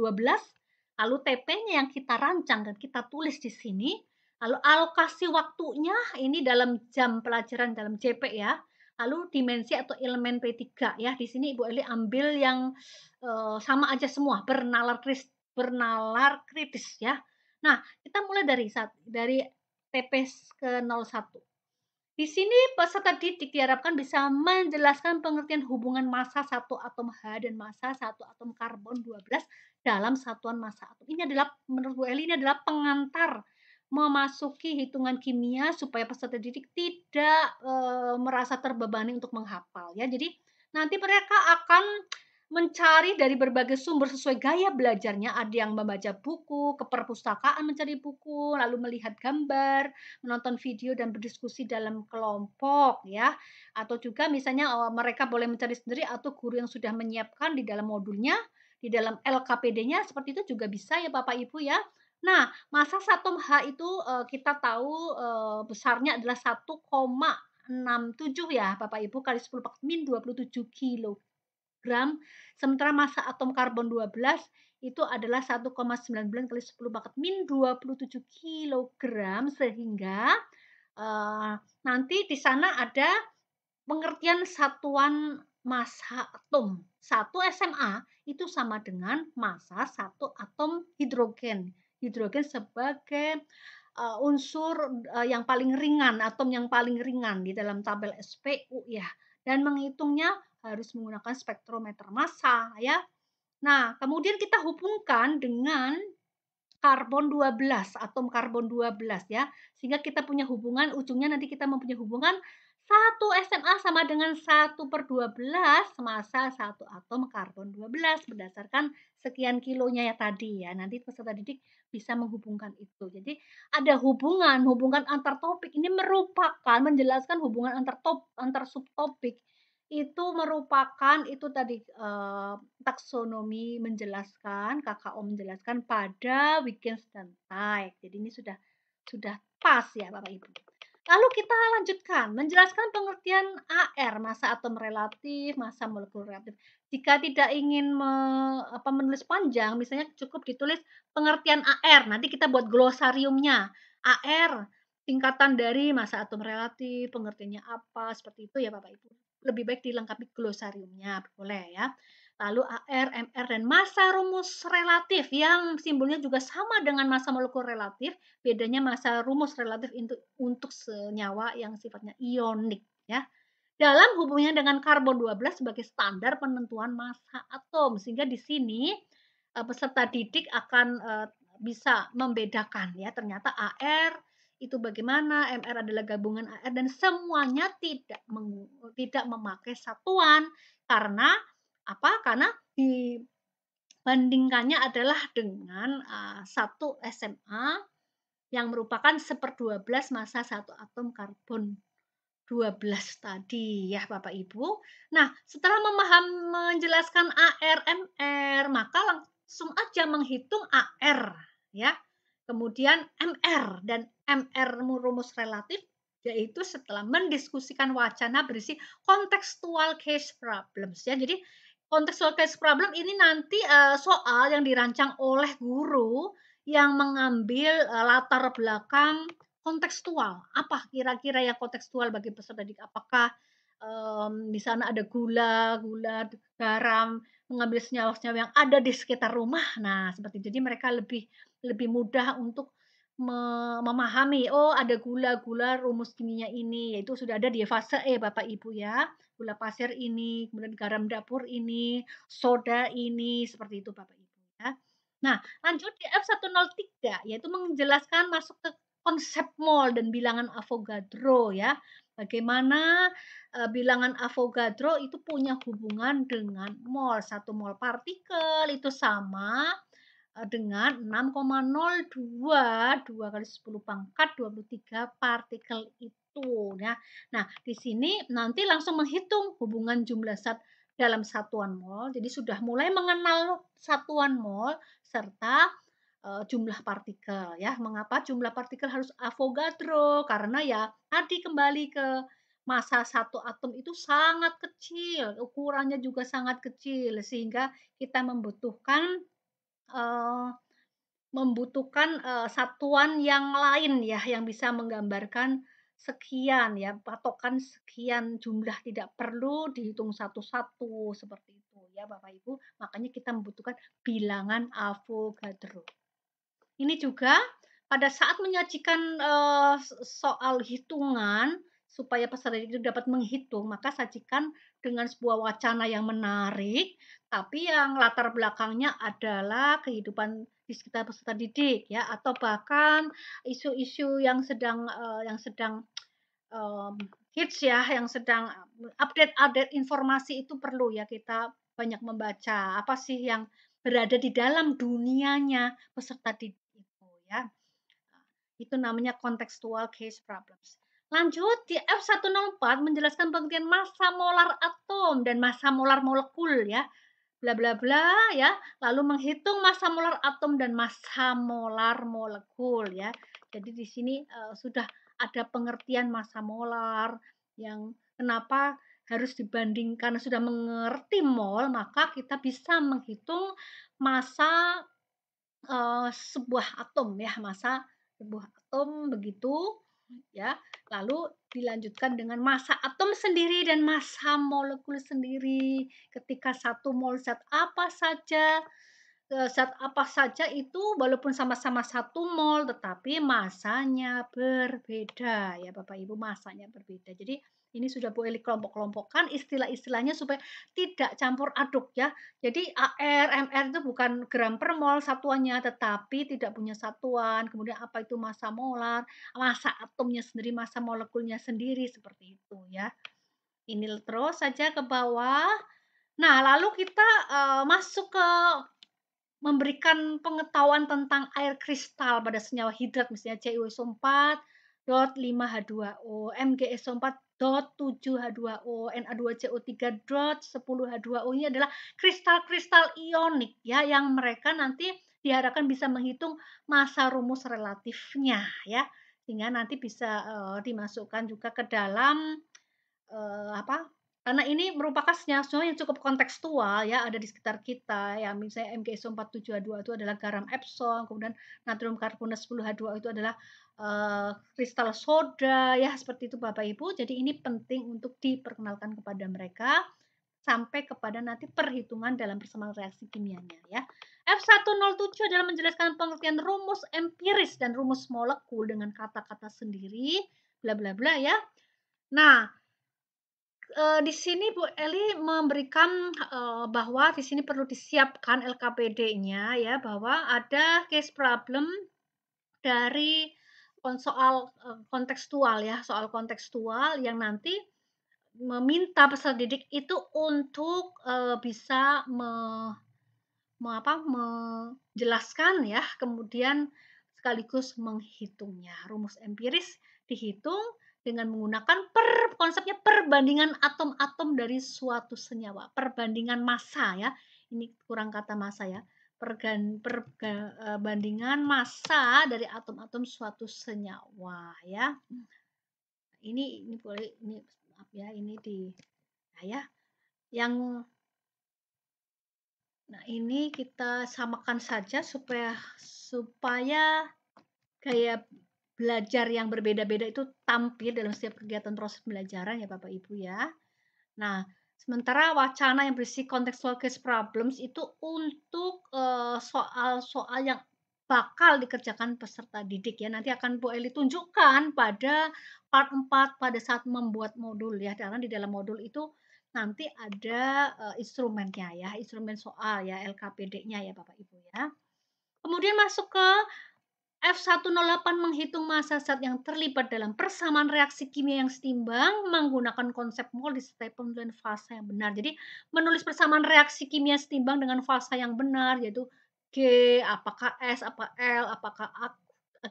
Lalu TP-nya yang kita rancang dan kita tulis di sini. Lalu alokasi waktunya ini dalam jam pelajaran dalam JP ya lalu dimensi atau elemen P3 ya. Di sini Ibu Eli ambil yang e, sama aja semua bernalar kritis, bernalar kritis ya. Nah, kita mulai dari dari TPS ke 01. Di sini peserta didik diharapkan bisa menjelaskan pengertian hubungan massa satu atom H dan massa satu atom karbon 12 dalam satuan massa atom. Ini adalah menurut Bu Eli ini adalah pengantar memasuki hitungan kimia supaya peserta didik tidak e, merasa terbebani untuk menghafal ya. Jadi nanti mereka akan mencari dari berbagai sumber sesuai gaya belajarnya. Ada yang membaca buku, ke perpustakaan mencari buku, lalu melihat gambar, menonton video dan berdiskusi dalam kelompok ya. Atau juga misalnya mereka boleh mencari sendiri atau guru yang sudah menyiapkan di dalam modulnya, di dalam LKPD-nya seperti itu juga bisa ya Bapak Ibu ya. Nah, masa satom H itu, eee, kita tahu, eee, besarnya adalah 1,67 ya Bapak Ibu kali 10 pangkat min 27 kg. sementara masa atom karbon 12 itu adalah 1,99 kali 10 pangkat min 27 kg sehingga, eee, nanti di sana ada pengertian satuan massa atom. Satu SMA itu sama dengan massa satu atom hidrogen hidrogen sebagai uh, unsur uh, yang paling ringan, atom yang paling ringan di dalam tabel SPU ya. Dan menghitungnya harus menggunakan spektrometer massa ya. Nah, kemudian kita hubungkan dengan karbon 12, atom karbon 12 ya. Sehingga kita punya hubungan ujungnya nanti kita mempunyai hubungan 1 SMA sama dengan 1 per 12 semasa 1 atom karbon 12 berdasarkan sekian kilonya ya tadi ya. Nanti peserta didik bisa menghubungkan itu. Jadi ada hubungan, hubungan antar topik. Ini merupakan menjelaskan hubungan antar top, antar subtopik itu merupakan itu tadi eh, taksonomi menjelaskan kakak om menjelaskan pada weekend Wittgenstein. Jadi ini sudah sudah pas ya Bapak Ibu. Lalu kita lanjutkan menjelaskan pengertian AR massa atom relatif, massa molekul relatif. Jika tidak ingin me, apa, menulis panjang, misalnya cukup ditulis pengertian AR. Nanti kita buat glosariumnya. AR tingkatan dari massa atom relatif, pengertiannya apa, seperti itu ya Bapak Ibu. Lebih baik dilengkapi glosariumnya, boleh ya lalu AR, MR, dan masa rumus relatif yang simbolnya juga sama dengan masa molekul relatif, bedanya masa rumus relatif untuk, untuk senyawa yang sifatnya ionik. ya Dalam hubungannya dengan karbon 12 sebagai standar penentuan massa atom, sehingga di sini e, peserta didik akan e, bisa membedakan ya ternyata AR itu bagaimana, MR adalah gabungan AR dan semuanya tidak meng, tidak memakai satuan karena apa? Karena dibandingkannya adalah dengan uh, satu SMA yang merupakan seperdua belas masa satu atom karbon 12 tadi ya Bapak Ibu. Nah, setelah memaham menjelaskan ARMR, maka langsung aja menghitung AR ya. Kemudian MR dan MR rumus relatif yaitu setelah mendiskusikan wacana berisi kontekstual case problems ya. Jadi contextual case problem ini nanti uh, soal yang dirancang oleh guru yang mengambil uh, latar belakang kontekstual. Apa kira-kira yang kontekstual bagi peserta didik? Apakah um, di sana ada gula, gula, garam, mengambil senyawa-senyawa yang ada di sekitar rumah. Nah, seperti jadi mereka lebih lebih mudah untuk memahami, oh ada gula-gula rumus kimia ini, yaitu sudah ada di fase E Bapak Ibu ya. Gula pasir ini, kemudian garam dapur ini, soda ini, seperti itu Bapak Ibu ya. Nah, lanjut di F103 yaitu menjelaskan masuk ke konsep mol dan bilangan Avogadro ya. Bagaimana e, bilangan Avogadro itu punya hubungan dengan mol. Satu mol partikel itu sama Eh, dengan 6,02 2 kali 10 pangkat 23 partikel itu ya. Nah, di sini nanti langsung menghitung hubungan jumlah zat dalam satuan mol. Jadi sudah mulai mengenal satuan mol serta e, jumlah partikel ya. Mengapa jumlah partikel harus Avogadro? Karena ya tadi kembali ke masa satu atom itu sangat kecil, ukurannya juga sangat kecil sehingga kita membutuhkan uh, membutuhkan, uh, satuan yang lain ya, yang bisa menggambarkan sekian ya, patokan sekian jumlah tidak perlu dihitung satu-satu, seperti itu ya Bapak Ibu. Makanya kita membutuhkan bilangan Avogadro. Ini juga pada saat menyajikan, uh, soal hitungan, supaya peserta didik dapat menghitung, maka sajikan dengan sebuah wacana yang menarik, tapi yang latar belakangnya adalah kehidupan di sekitar peserta didik ya atau bahkan isu-isu yang sedang uh, yang sedang um, hits ya yang sedang update-update informasi itu perlu ya kita banyak membaca apa sih yang berada di dalam dunianya peserta didik itu ya. Nah, itu namanya kontekstual case problems. Lanjut, di F104 menjelaskan pengertian massa molar atom dan massa molar molekul ya. Bla bla bla ya. Lalu menghitung massa molar atom dan massa molar molekul ya. Jadi di sini e, sudah ada pengertian massa molar yang kenapa harus dibandingkan sudah mengerti mol maka kita bisa menghitung massa e, sebuah atom ya massa sebuah atom begitu ya. Lalu dilanjutkan dengan massa atom sendiri dan massa molekul sendiri. Ketika satu mol zat apa saja e, zat apa saja itu walaupun sama-sama satu mol tetapi masanya berbeda ya Bapak Ibu masanya berbeda. Jadi ini sudah boleh kelompok-kelompokkan istilah-istilahnya supaya tidak campur aduk ya. Jadi AR, MR itu bukan gram per mol satuannya tetapi tidak punya satuan. Kemudian apa itu massa molar, massa atomnya sendiri, massa molekulnya sendiri seperti itu ya. Ini terus saja ke bawah. Nah, lalu kita uh, masuk ke memberikan pengetahuan tentang air kristal pada senyawa hidrat misalnya cuso 4 e dot 5H2O, MgSO4 e dot 7H2O na 2 co 3 dot 10H2O ini adalah kristal-kristal ionik ya yang mereka nanti diharapkan bisa menghitung masa rumus relatifnya ya sehingga nanti bisa uh, dimasukkan juga ke dalam uh, apa karena ini merupakan sinyal-sinyal yang cukup kontekstual ya, ada di sekitar kita. Ya, misalnya MgSO 472 itu adalah garam Epsom, kemudian natrium karbonat 10H2 itu adalah uh, kristal soda ya, seperti itu Bapak Ibu. Jadi ini penting untuk diperkenalkan kepada mereka sampai kepada nanti perhitungan dalam persamaan reaksi kimianya ya. F107 adalah menjelaskan pengertian rumus empiris dan rumus molekul dengan kata-kata sendiri bla bla bla ya. Nah, Eh, di sini Bu Eli memberikan eh, bahwa di sini perlu disiapkan LKPD-nya ya bahwa ada case problem dari soal eh, kontekstual ya, soal kontekstual yang nanti meminta peserta didik itu untuk bisa me, me apa menjelaskan ya, kemudian sekaligus menghitungnya. Rumus empiris dihitung dengan menggunakan per konsepnya perbandingan atom-atom dari suatu senyawa, perbandingan massa ya. Ini kurang kata massa ya. perbandingan e, massa dari atom-atom suatu senyawa ya. Ini ini boleh ini maaf ya, ini di nah ya. Yang Nah, ini kita samakan saja supaya supaya gaya belajar yang berbeda-beda itu tampil dalam setiap kegiatan proses pembelajaran ya Bapak Ibu ya. Nah, sementara wacana yang berisi contextual case problems itu untuk eh, soal-soal uh, yang bakal dikerjakan peserta didik ya. Nanti akan Bu Eli tunjukkan pada part 4 pada saat membuat modul ya. Karena di dalam modul itu nanti ada uh, instrumennya ya, instrumen soal ya, LKPD-nya ya Bapak Ibu ya. Kemudian masuk ke F108 menghitung massa zat yang terlibat dalam persamaan reaksi kimia yang setimbang menggunakan konsep mol disertai pemilihan fase yang benar. Jadi menulis persamaan reaksi kimia setimbang dengan fase yang benar yaitu G, apakah S, apa L, apakah a,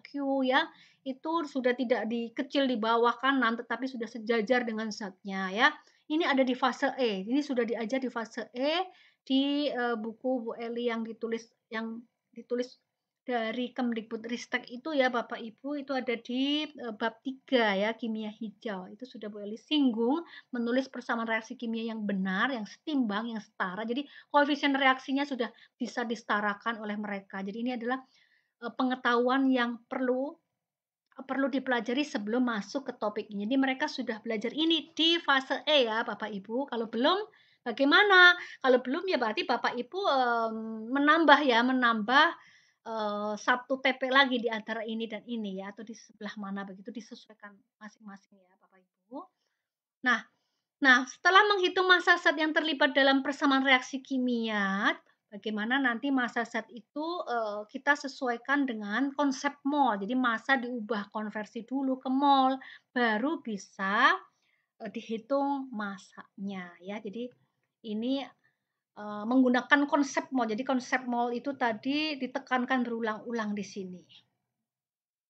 Q ya, itu sudah tidak dikecil di bawah kanan tetapi sudah sejajar dengan zatnya ya. Ini ada di fase E. Ini sudah diajar di fase E di uh, buku Bu Eli yang ditulis yang ditulis dari Kemdikbudristek itu ya Bapak Ibu itu ada di e, bab 3 ya kimia hijau. Itu sudah boleh disinggung singgung menulis persamaan reaksi kimia yang benar, yang setimbang, yang setara. Jadi koefisien reaksinya sudah bisa disetarakan oleh mereka. Jadi ini adalah e, pengetahuan yang perlu perlu dipelajari sebelum masuk ke topik ini Jadi mereka sudah belajar ini di fase E ya Bapak Ibu. Kalau belum bagaimana? Kalau belum ya berarti Bapak Ibu mmm, menambah ya, menambah Eh, satu TP lagi di antara ini dan ini ya, atau di sebelah mana begitu disesuaikan masing-masing ya Bapak Ibu. Nah nah setelah menghitung massa zat yang terlibat dalam persamaan reaksi kimia, bagaimana nanti massa zat itu eh, kita sesuaikan dengan konsep mol. Jadi massa diubah konversi dulu ke mol, baru bisa, eh, dihitung massanya ya. Jadi ini Eh, menggunakan konsep mall. Jadi konsep mall itu tadi ditekankan berulang-ulang di sini.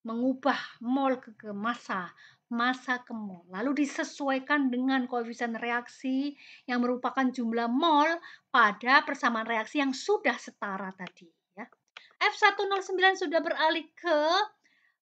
Mengubah mall ke ke masa masa ke mall, lalu disesuaikan dengan koefisien reaksi yang merupakan jumlah mol pada persamaan reaksi yang sudah setara tadi ya. F109 sudah beralih ke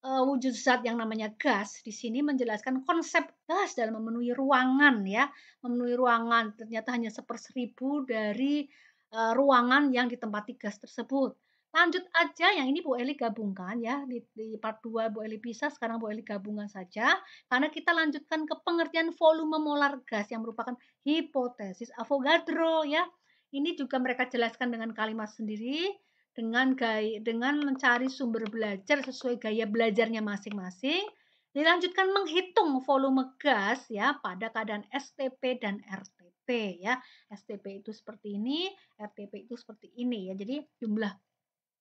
uh, wujud zat yang namanya gas di sini menjelaskan konsep gas dalam memenuhi ruangan ya memenuhi ruangan ternyata hanya seperseribu dari uh, ruangan yang ditempati gas tersebut lanjut aja yang ini Bu Eli gabungkan ya di, di part 2 Bu Eli bisa sekarang Bu Eli gabungkan saja karena kita lanjutkan ke pengertian volume molar gas yang merupakan hipotesis Avogadro ya ini juga mereka jelaskan dengan kalimat sendiri dengan gaya dengan mencari sumber belajar sesuai gaya belajarnya masing-masing dilanjutkan menghitung volume gas ya pada keadaan STP dan RTP ya STP itu seperti ini RTP itu seperti ini ya jadi jumlah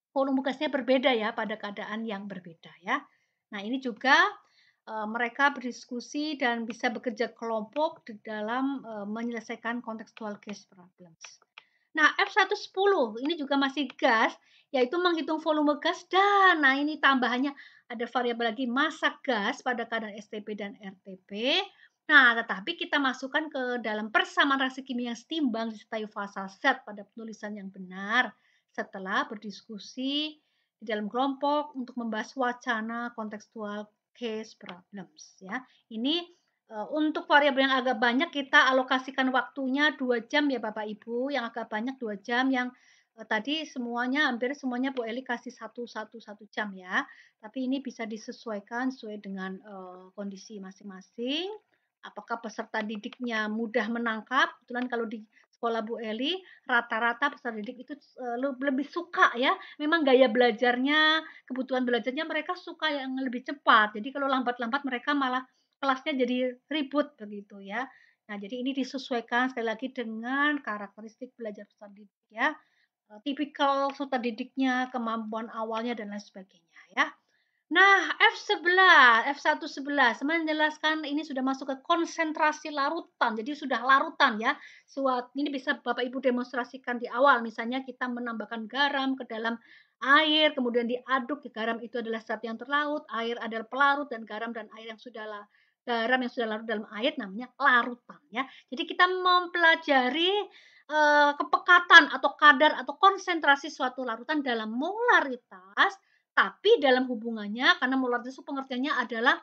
volume gasnya berbeda ya pada keadaan yang berbeda ya nah ini juga e, mereka berdiskusi dan bisa bekerja kelompok di dalam e, menyelesaikan contextual case problems. Nah, F110 ini juga masih gas, yaitu menghitung volume gas dan nah ini tambahannya ada variabel lagi masa gas pada kadar STP dan RTP. Nah, tetapi kita masukkan ke dalam persamaan reaksi kimia yang setimbang disertai fase set pada penulisan yang benar setelah berdiskusi di dalam kelompok untuk membahas wacana kontekstual case problems ya. Ini Eh, untuk variabel yang agak banyak kita alokasikan waktunya dua jam ya Bapak Ibu, yang agak banyak dua jam, yang, uh, tadi semuanya hampir semuanya Bu Eli kasih satu satu satu jam ya. Tapi ini bisa disesuaikan sesuai dengan, uh, kondisi masing-masing. Apakah peserta didiknya mudah menangkap? Kebetulan kalau di sekolah Bu Eli rata-rata peserta didik itu, uh, lebih suka ya, memang gaya belajarnya, kebutuhan belajarnya mereka suka yang lebih cepat. Jadi kalau lambat-lambat mereka malah kelasnya jadi ribut begitu ya. Nah, jadi ini disesuaikan sekali lagi dengan karakteristik belajar peserta didik ya. E, tipikal peserta didiknya, kemampuan awalnya dan lain sebagainya ya. Nah, F11, F111 menjelaskan ini sudah masuk ke konsentrasi larutan. Jadi sudah larutan ya. Suat ini bisa Bapak Ibu demonstrasikan di awal. Misalnya kita menambahkan garam ke dalam air, kemudian diaduk. Garam itu adalah zat yang terlaut, air adalah pelarut dan garam dan air yang sudah garam yang sudah larut dalam air namanya larutan ya. Jadi kita mempelajari e, kepekatan atau kadar atau konsentrasi suatu larutan dalam molaritas tapi dalam hubungannya karena molaritas itu pengertiannya adalah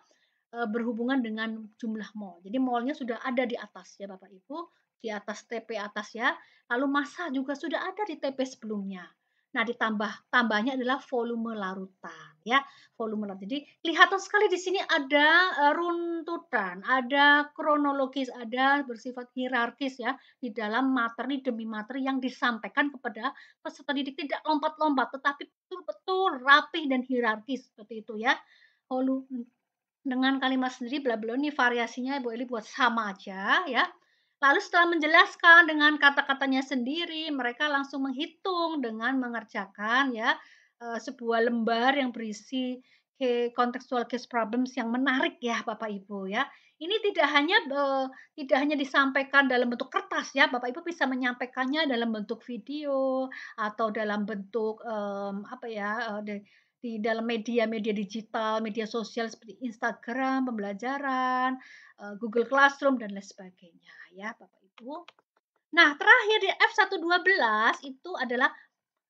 e, berhubungan dengan jumlah mol. Jadi molnya sudah ada di atas ya Bapak Ibu, di atas TP atas ya. Lalu massa juga sudah ada di TP sebelumnya. Nah, ditambah tambahnya adalah volume larutan ya volume enam. Jadi kelihatan sekali di sini ada eh, runtutan, ada kronologis, ada bersifat hierarkis ya di dalam materi demi materi yang disampaikan kepada peserta didik tidak lompat-lompat tetapi betul-betul rapih dan hierarkis seperti itu ya. Volume dengan kalimat sendiri bla bla ini variasinya Bu Eli buat sama aja ya. Lalu setelah menjelaskan dengan kata-katanya sendiri, mereka langsung menghitung dengan mengerjakan ya Eh, sebuah lembar yang berisi ke kontekstual case problems yang menarik ya Bapak Ibu ya. Ini tidak hanya uh, tidak hanya disampaikan dalam bentuk kertas ya, Bapak Ibu bisa menyampaikannya dalam bentuk video atau dalam bentuk um, apa ya eh, di, di dalam media-media digital, media sosial seperti Instagram, pembelajaran, uh, Google Classroom dan lain sebagainya ya Bapak Ibu. Nah, terakhir di F112 itu adalah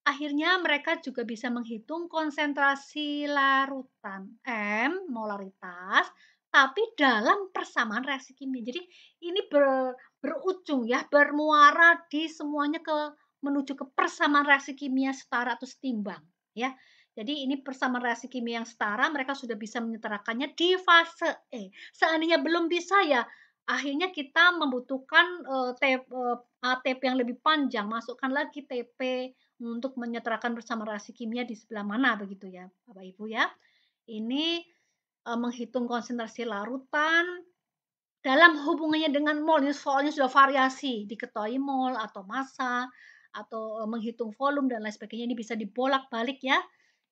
Akhirnya mereka juga bisa menghitung konsentrasi larutan M molaritas tapi dalam persamaan reaksi kimia. Jadi ini ber, berujung ya bermuara di semuanya ke menuju ke persamaan reaksi kimia setara atau setimbang ya. Jadi ini persamaan reaksi kimia yang setara mereka sudah bisa menyetarakannya di fase E. Seandainya belum bisa ya akhirnya kita membutuhkan uh, tep, uh, eh, ATP yang lebih panjang, masukkan lagi TP untuk menyetarakan bersama reaksi kimia di sebelah mana begitu ya Bapak Ibu ya. Ini e, menghitung konsentrasi larutan dalam hubungannya dengan mol ini soalnya sudah variasi diketahui mol atau massa atau e, menghitung volume dan lain sebagainya ini bisa dibolak-balik ya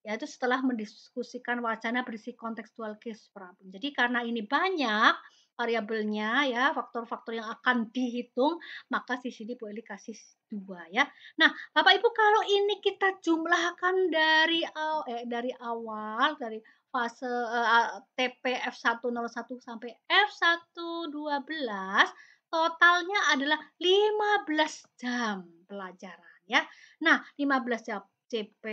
yaitu setelah mendiskusikan wacana berisi kontekstual case problem. Jadi karena ini banyak variabelnya ya faktor-faktor yang akan dihitung maka di sini Bu Eli kasih 2 ya. Nah, Bapak Ibu kalau ini kita jumlahkan dari eh, dari awal dari fase eh, TPF 101 sampai F112 totalnya adalah 15 jam pelajaran ya. Nah, 15 jam CP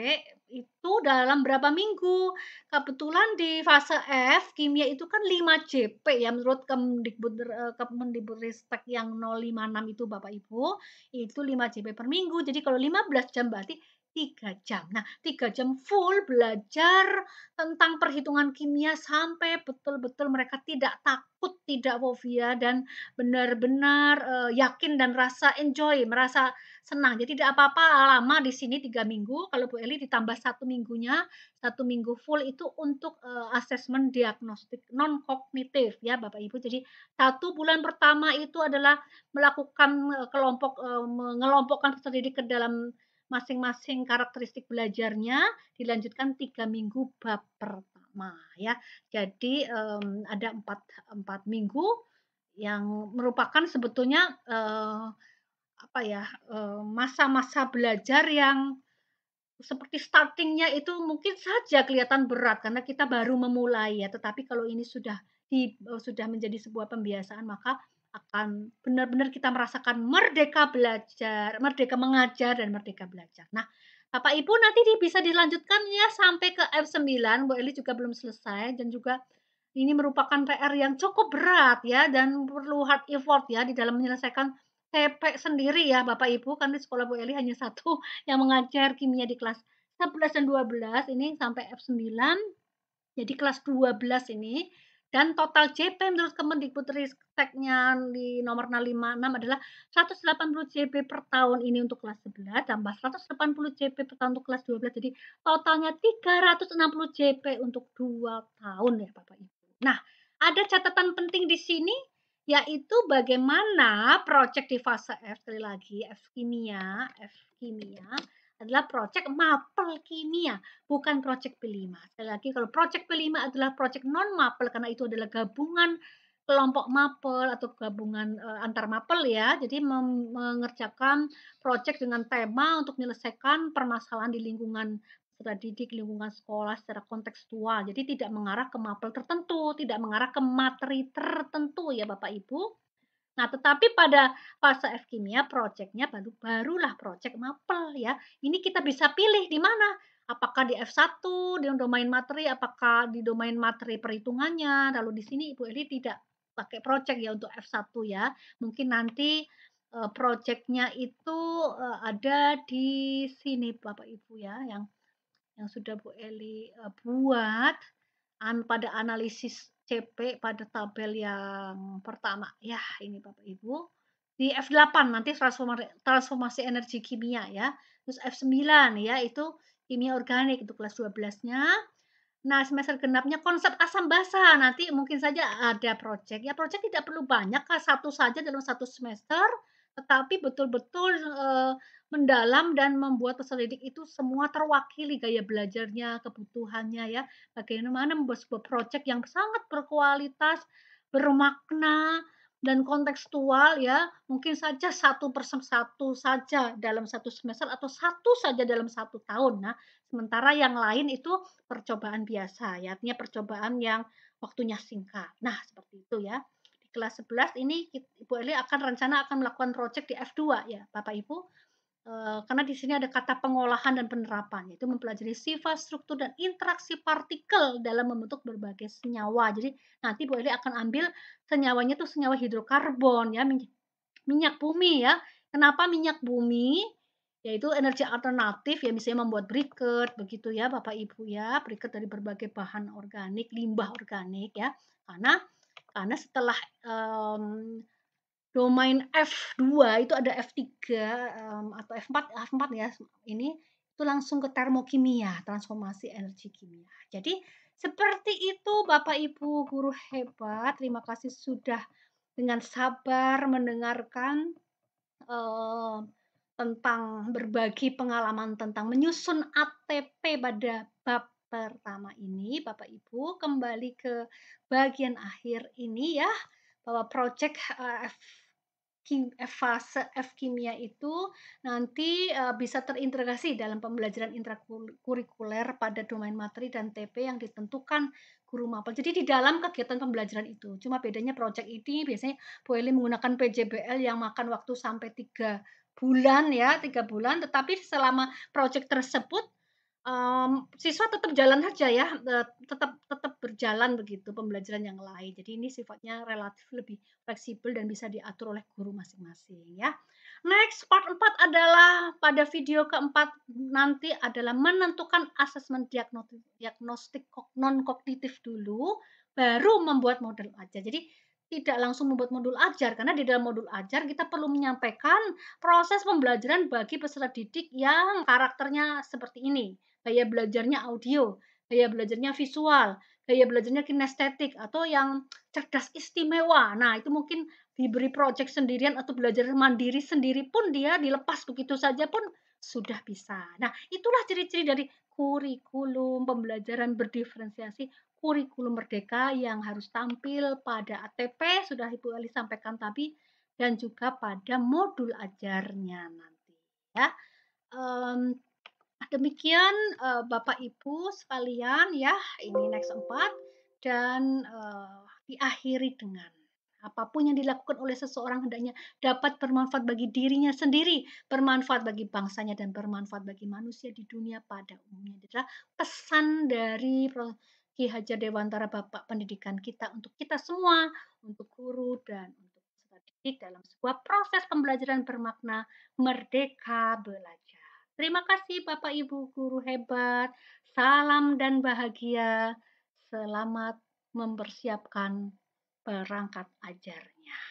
itu dalam berapa minggu. Kebetulan di fase F kimia itu kan 5 CP ya menurut Kemendikbud, Kemendikbud eh, Kemdikbudristek yang 056 itu Bapak Ibu, itu 5 CP per minggu. Jadi kalau 15 jam berarti tiga jam. Nah, tiga jam full belajar tentang perhitungan kimia sampai betul-betul mereka tidak takut, tidak fobia dan benar-benar e, yakin dan rasa enjoy, merasa senang. Jadi tidak apa-apa lama di sini tiga minggu. Kalau Bu Eli ditambah satu minggunya, satu minggu full itu untuk e, eh, asesmen diagnostik non kognitif ya Bapak Ibu. Jadi satu bulan pertama itu adalah melakukan eh, kelompok e, mengelompokkan peserta didik ke dalam masing-masing karakteristik belajarnya dilanjutkan tiga minggu bab pertama ya. Jadi um, ada empat empat minggu yang merupakan sebetulnya uh, apa ya eh, masa-masa uh, belajar yang seperti startingnya itu mungkin saja kelihatan berat karena kita baru memulai ya. Tetapi kalau ini sudah di, sudah menjadi sebuah pembiasaan maka akan benar-benar kita merasakan merdeka belajar, merdeka mengajar dan merdeka belajar. Nah, Bapak Ibu nanti bisa dilanjutkan ya sampai ke F9. Bu Eli juga belum selesai dan juga ini merupakan PR yang cukup berat ya dan perlu hard effort ya di dalam menyelesaikan TP sendiri ya Bapak Ibu kan di sekolah Bu Eli hanya satu yang mengajar kimia di kelas 11 dan 12 ini sampai F9. Jadi kelas 12 ini dan total JP menurut Kemendikbudristeknya di nomor 656 adalah 180 JP per tahun ini untuk kelas 11 tambah 180 JP per tahun untuk kelas 12 jadi totalnya 360 JP untuk dua tahun ya Bapak Ibu. Nah, ada catatan penting di sini yaitu bagaimana proyek di fase F sekali lagi F kimia, F kimia adalah project mapel kimia, bukan project P5. Sekali lagi, kalau project P5 adalah project non-mapel karena itu adalah gabungan kelompok mapel atau gabungan e, antar mapel ya. Jadi mengerjakan project dengan tema untuk menyelesaikan permasalahan di lingkungan peserta didik, lingkungan sekolah secara kontekstual. Jadi tidak mengarah ke mapel tertentu, tidak mengarah ke materi tertentu ya Bapak Ibu. Nah, tetapi pada fase F kimia proyeknya baru barulah proyek mapel ya. Ini kita bisa pilih di mana? Apakah di F1 di domain materi, apakah di domain materi perhitungannya? Lalu di sini Ibu Eli tidak pakai proyek ya untuk F1 ya. Mungkin nanti eh, projectnya proyeknya itu eh, ada di sini Bapak Ibu ya yang yang sudah Bu Eli eh, buat pada analisis CP pada tabel yang pertama. Ya, ini Bapak Ibu. Di F8 nanti transformasi, transformasi energi kimia ya. Terus F9 ya itu kimia organik itu kelas 12-nya. Nah, semester genapnya konsep asam basa. Nanti mungkin saja ada project. Ya, project tidak perlu banyak, satu saja dalam satu semester. Tetapi betul-betul eh, mendalam dan membuat peserta didik itu semua terwakili gaya belajarnya, kebutuhannya ya. Bagaimana membuat sebuah proyek yang sangat berkualitas, bermakna dan kontekstual ya. Mungkin saja satu satu saja dalam satu semester atau satu saja dalam satu tahun. Nah, sementara yang lain itu percobaan biasa ya. Artinya percobaan yang waktunya singkat. Nah, seperti itu ya di kelas 11 ini Ibu Eli akan rencana akan melakukan project di F2 ya Bapak Ibu Eh, karena di sini ada kata pengolahan dan penerapan, yaitu mempelajari sifat, struktur, dan interaksi partikel dalam membentuk berbagai senyawa. Jadi nanti Bu Eli akan ambil senyawanya itu senyawa hidrokarbon, ya minyak, bumi ya. Kenapa minyak bumi? Yaitu energi alternatif ya misalnya membuat briket begitu ya Bapak Ibu ya, briket dari berbagai bahan organik, limbah organik ya. Karena karena setelah um, domain F2 itu ada F3 um, atau F4 F4 ya ini itu langsung ke termokimia, transformasi energi kimia. Jadi seperti itu Bapak Ibu guru hebat. Terima kasih sudah dengan sabar mendengarkan uh, tentang berbagi pengalaman tentang menyusun ATP pada bab pertama ini Bapak Ibu kembali ke bagian akhir ini ya bahwa project eh, F2 Eh, fase F kimia itu nanti eh, bisa terintegrasi dalam pembelajaran intrakurikuler pada domain materi dan TP yang ditentukan guru mapel. Jadi di dalam kegiatan pembelajaran itu, cuma bedanya project ini biasanya Bu Eli menggunakan PJBL yang makan waktu sampai tiga bulan ya, tiga bulan, tetapi selama project tersebut um, siswa tetap jalan saja ya, e, tetap tetap berjalan begitu pembelajaran yang lain. Jadi ini sifatnya relatif lebih fleksibel dan bisa diatur oleh guru masing-masing ya. Next, part 4 adalah pada video keempat nanti adalah menentukan asesmen diagnostik diagnostik non kognitif dulu, baru membuat model ajar. Jadi tidak langsung membuat modul ajar karena di dalam modul ajar kita perlu menyampaikan proses pembelajaran bagi peserta didik yang karakternya seperti ini gaya belajarnya audio, gaya belajarnya visual, gaya belajarnya kinestetik atau yang cerdas istimewa. Nah, itu mungkin diberi project sendirian atau belajar mandiri sendiri pun dia dilepas begitu saja pun sudah bisa. Nah, itulah ciri-ciri dari kurikulum pembelajaran berdiferensiasi kurikulum merdeka yang harus tampil pada ATP sudah Ibu Ali sampaikan tadi dan juga pada modul ajarnya nanti ya. Um, Demikian uh, Bapak Ibu sekalian ya, ini next 4 dan uh, diakhiri dengan apapun yang dilakukan oleh seseorang hendaknya dapat bermanfaat bagi dirinya sendiri, bermanfaat bagi bangsanya dan bermanfaat bagi manusia di dunia pada umumnya. adalah pesan dari Ki Hajar Dewantara Bapak Pendidikan kita untuk kita semua, untuk guru dan untuk peserta didik dalam sebuah proses pembelajaran bermakna merdeka belajar. Terima kasih Bapak Ibu guru hebat. Salam dan bahagia. Selamat mempersiapkan perangkat ajarnya.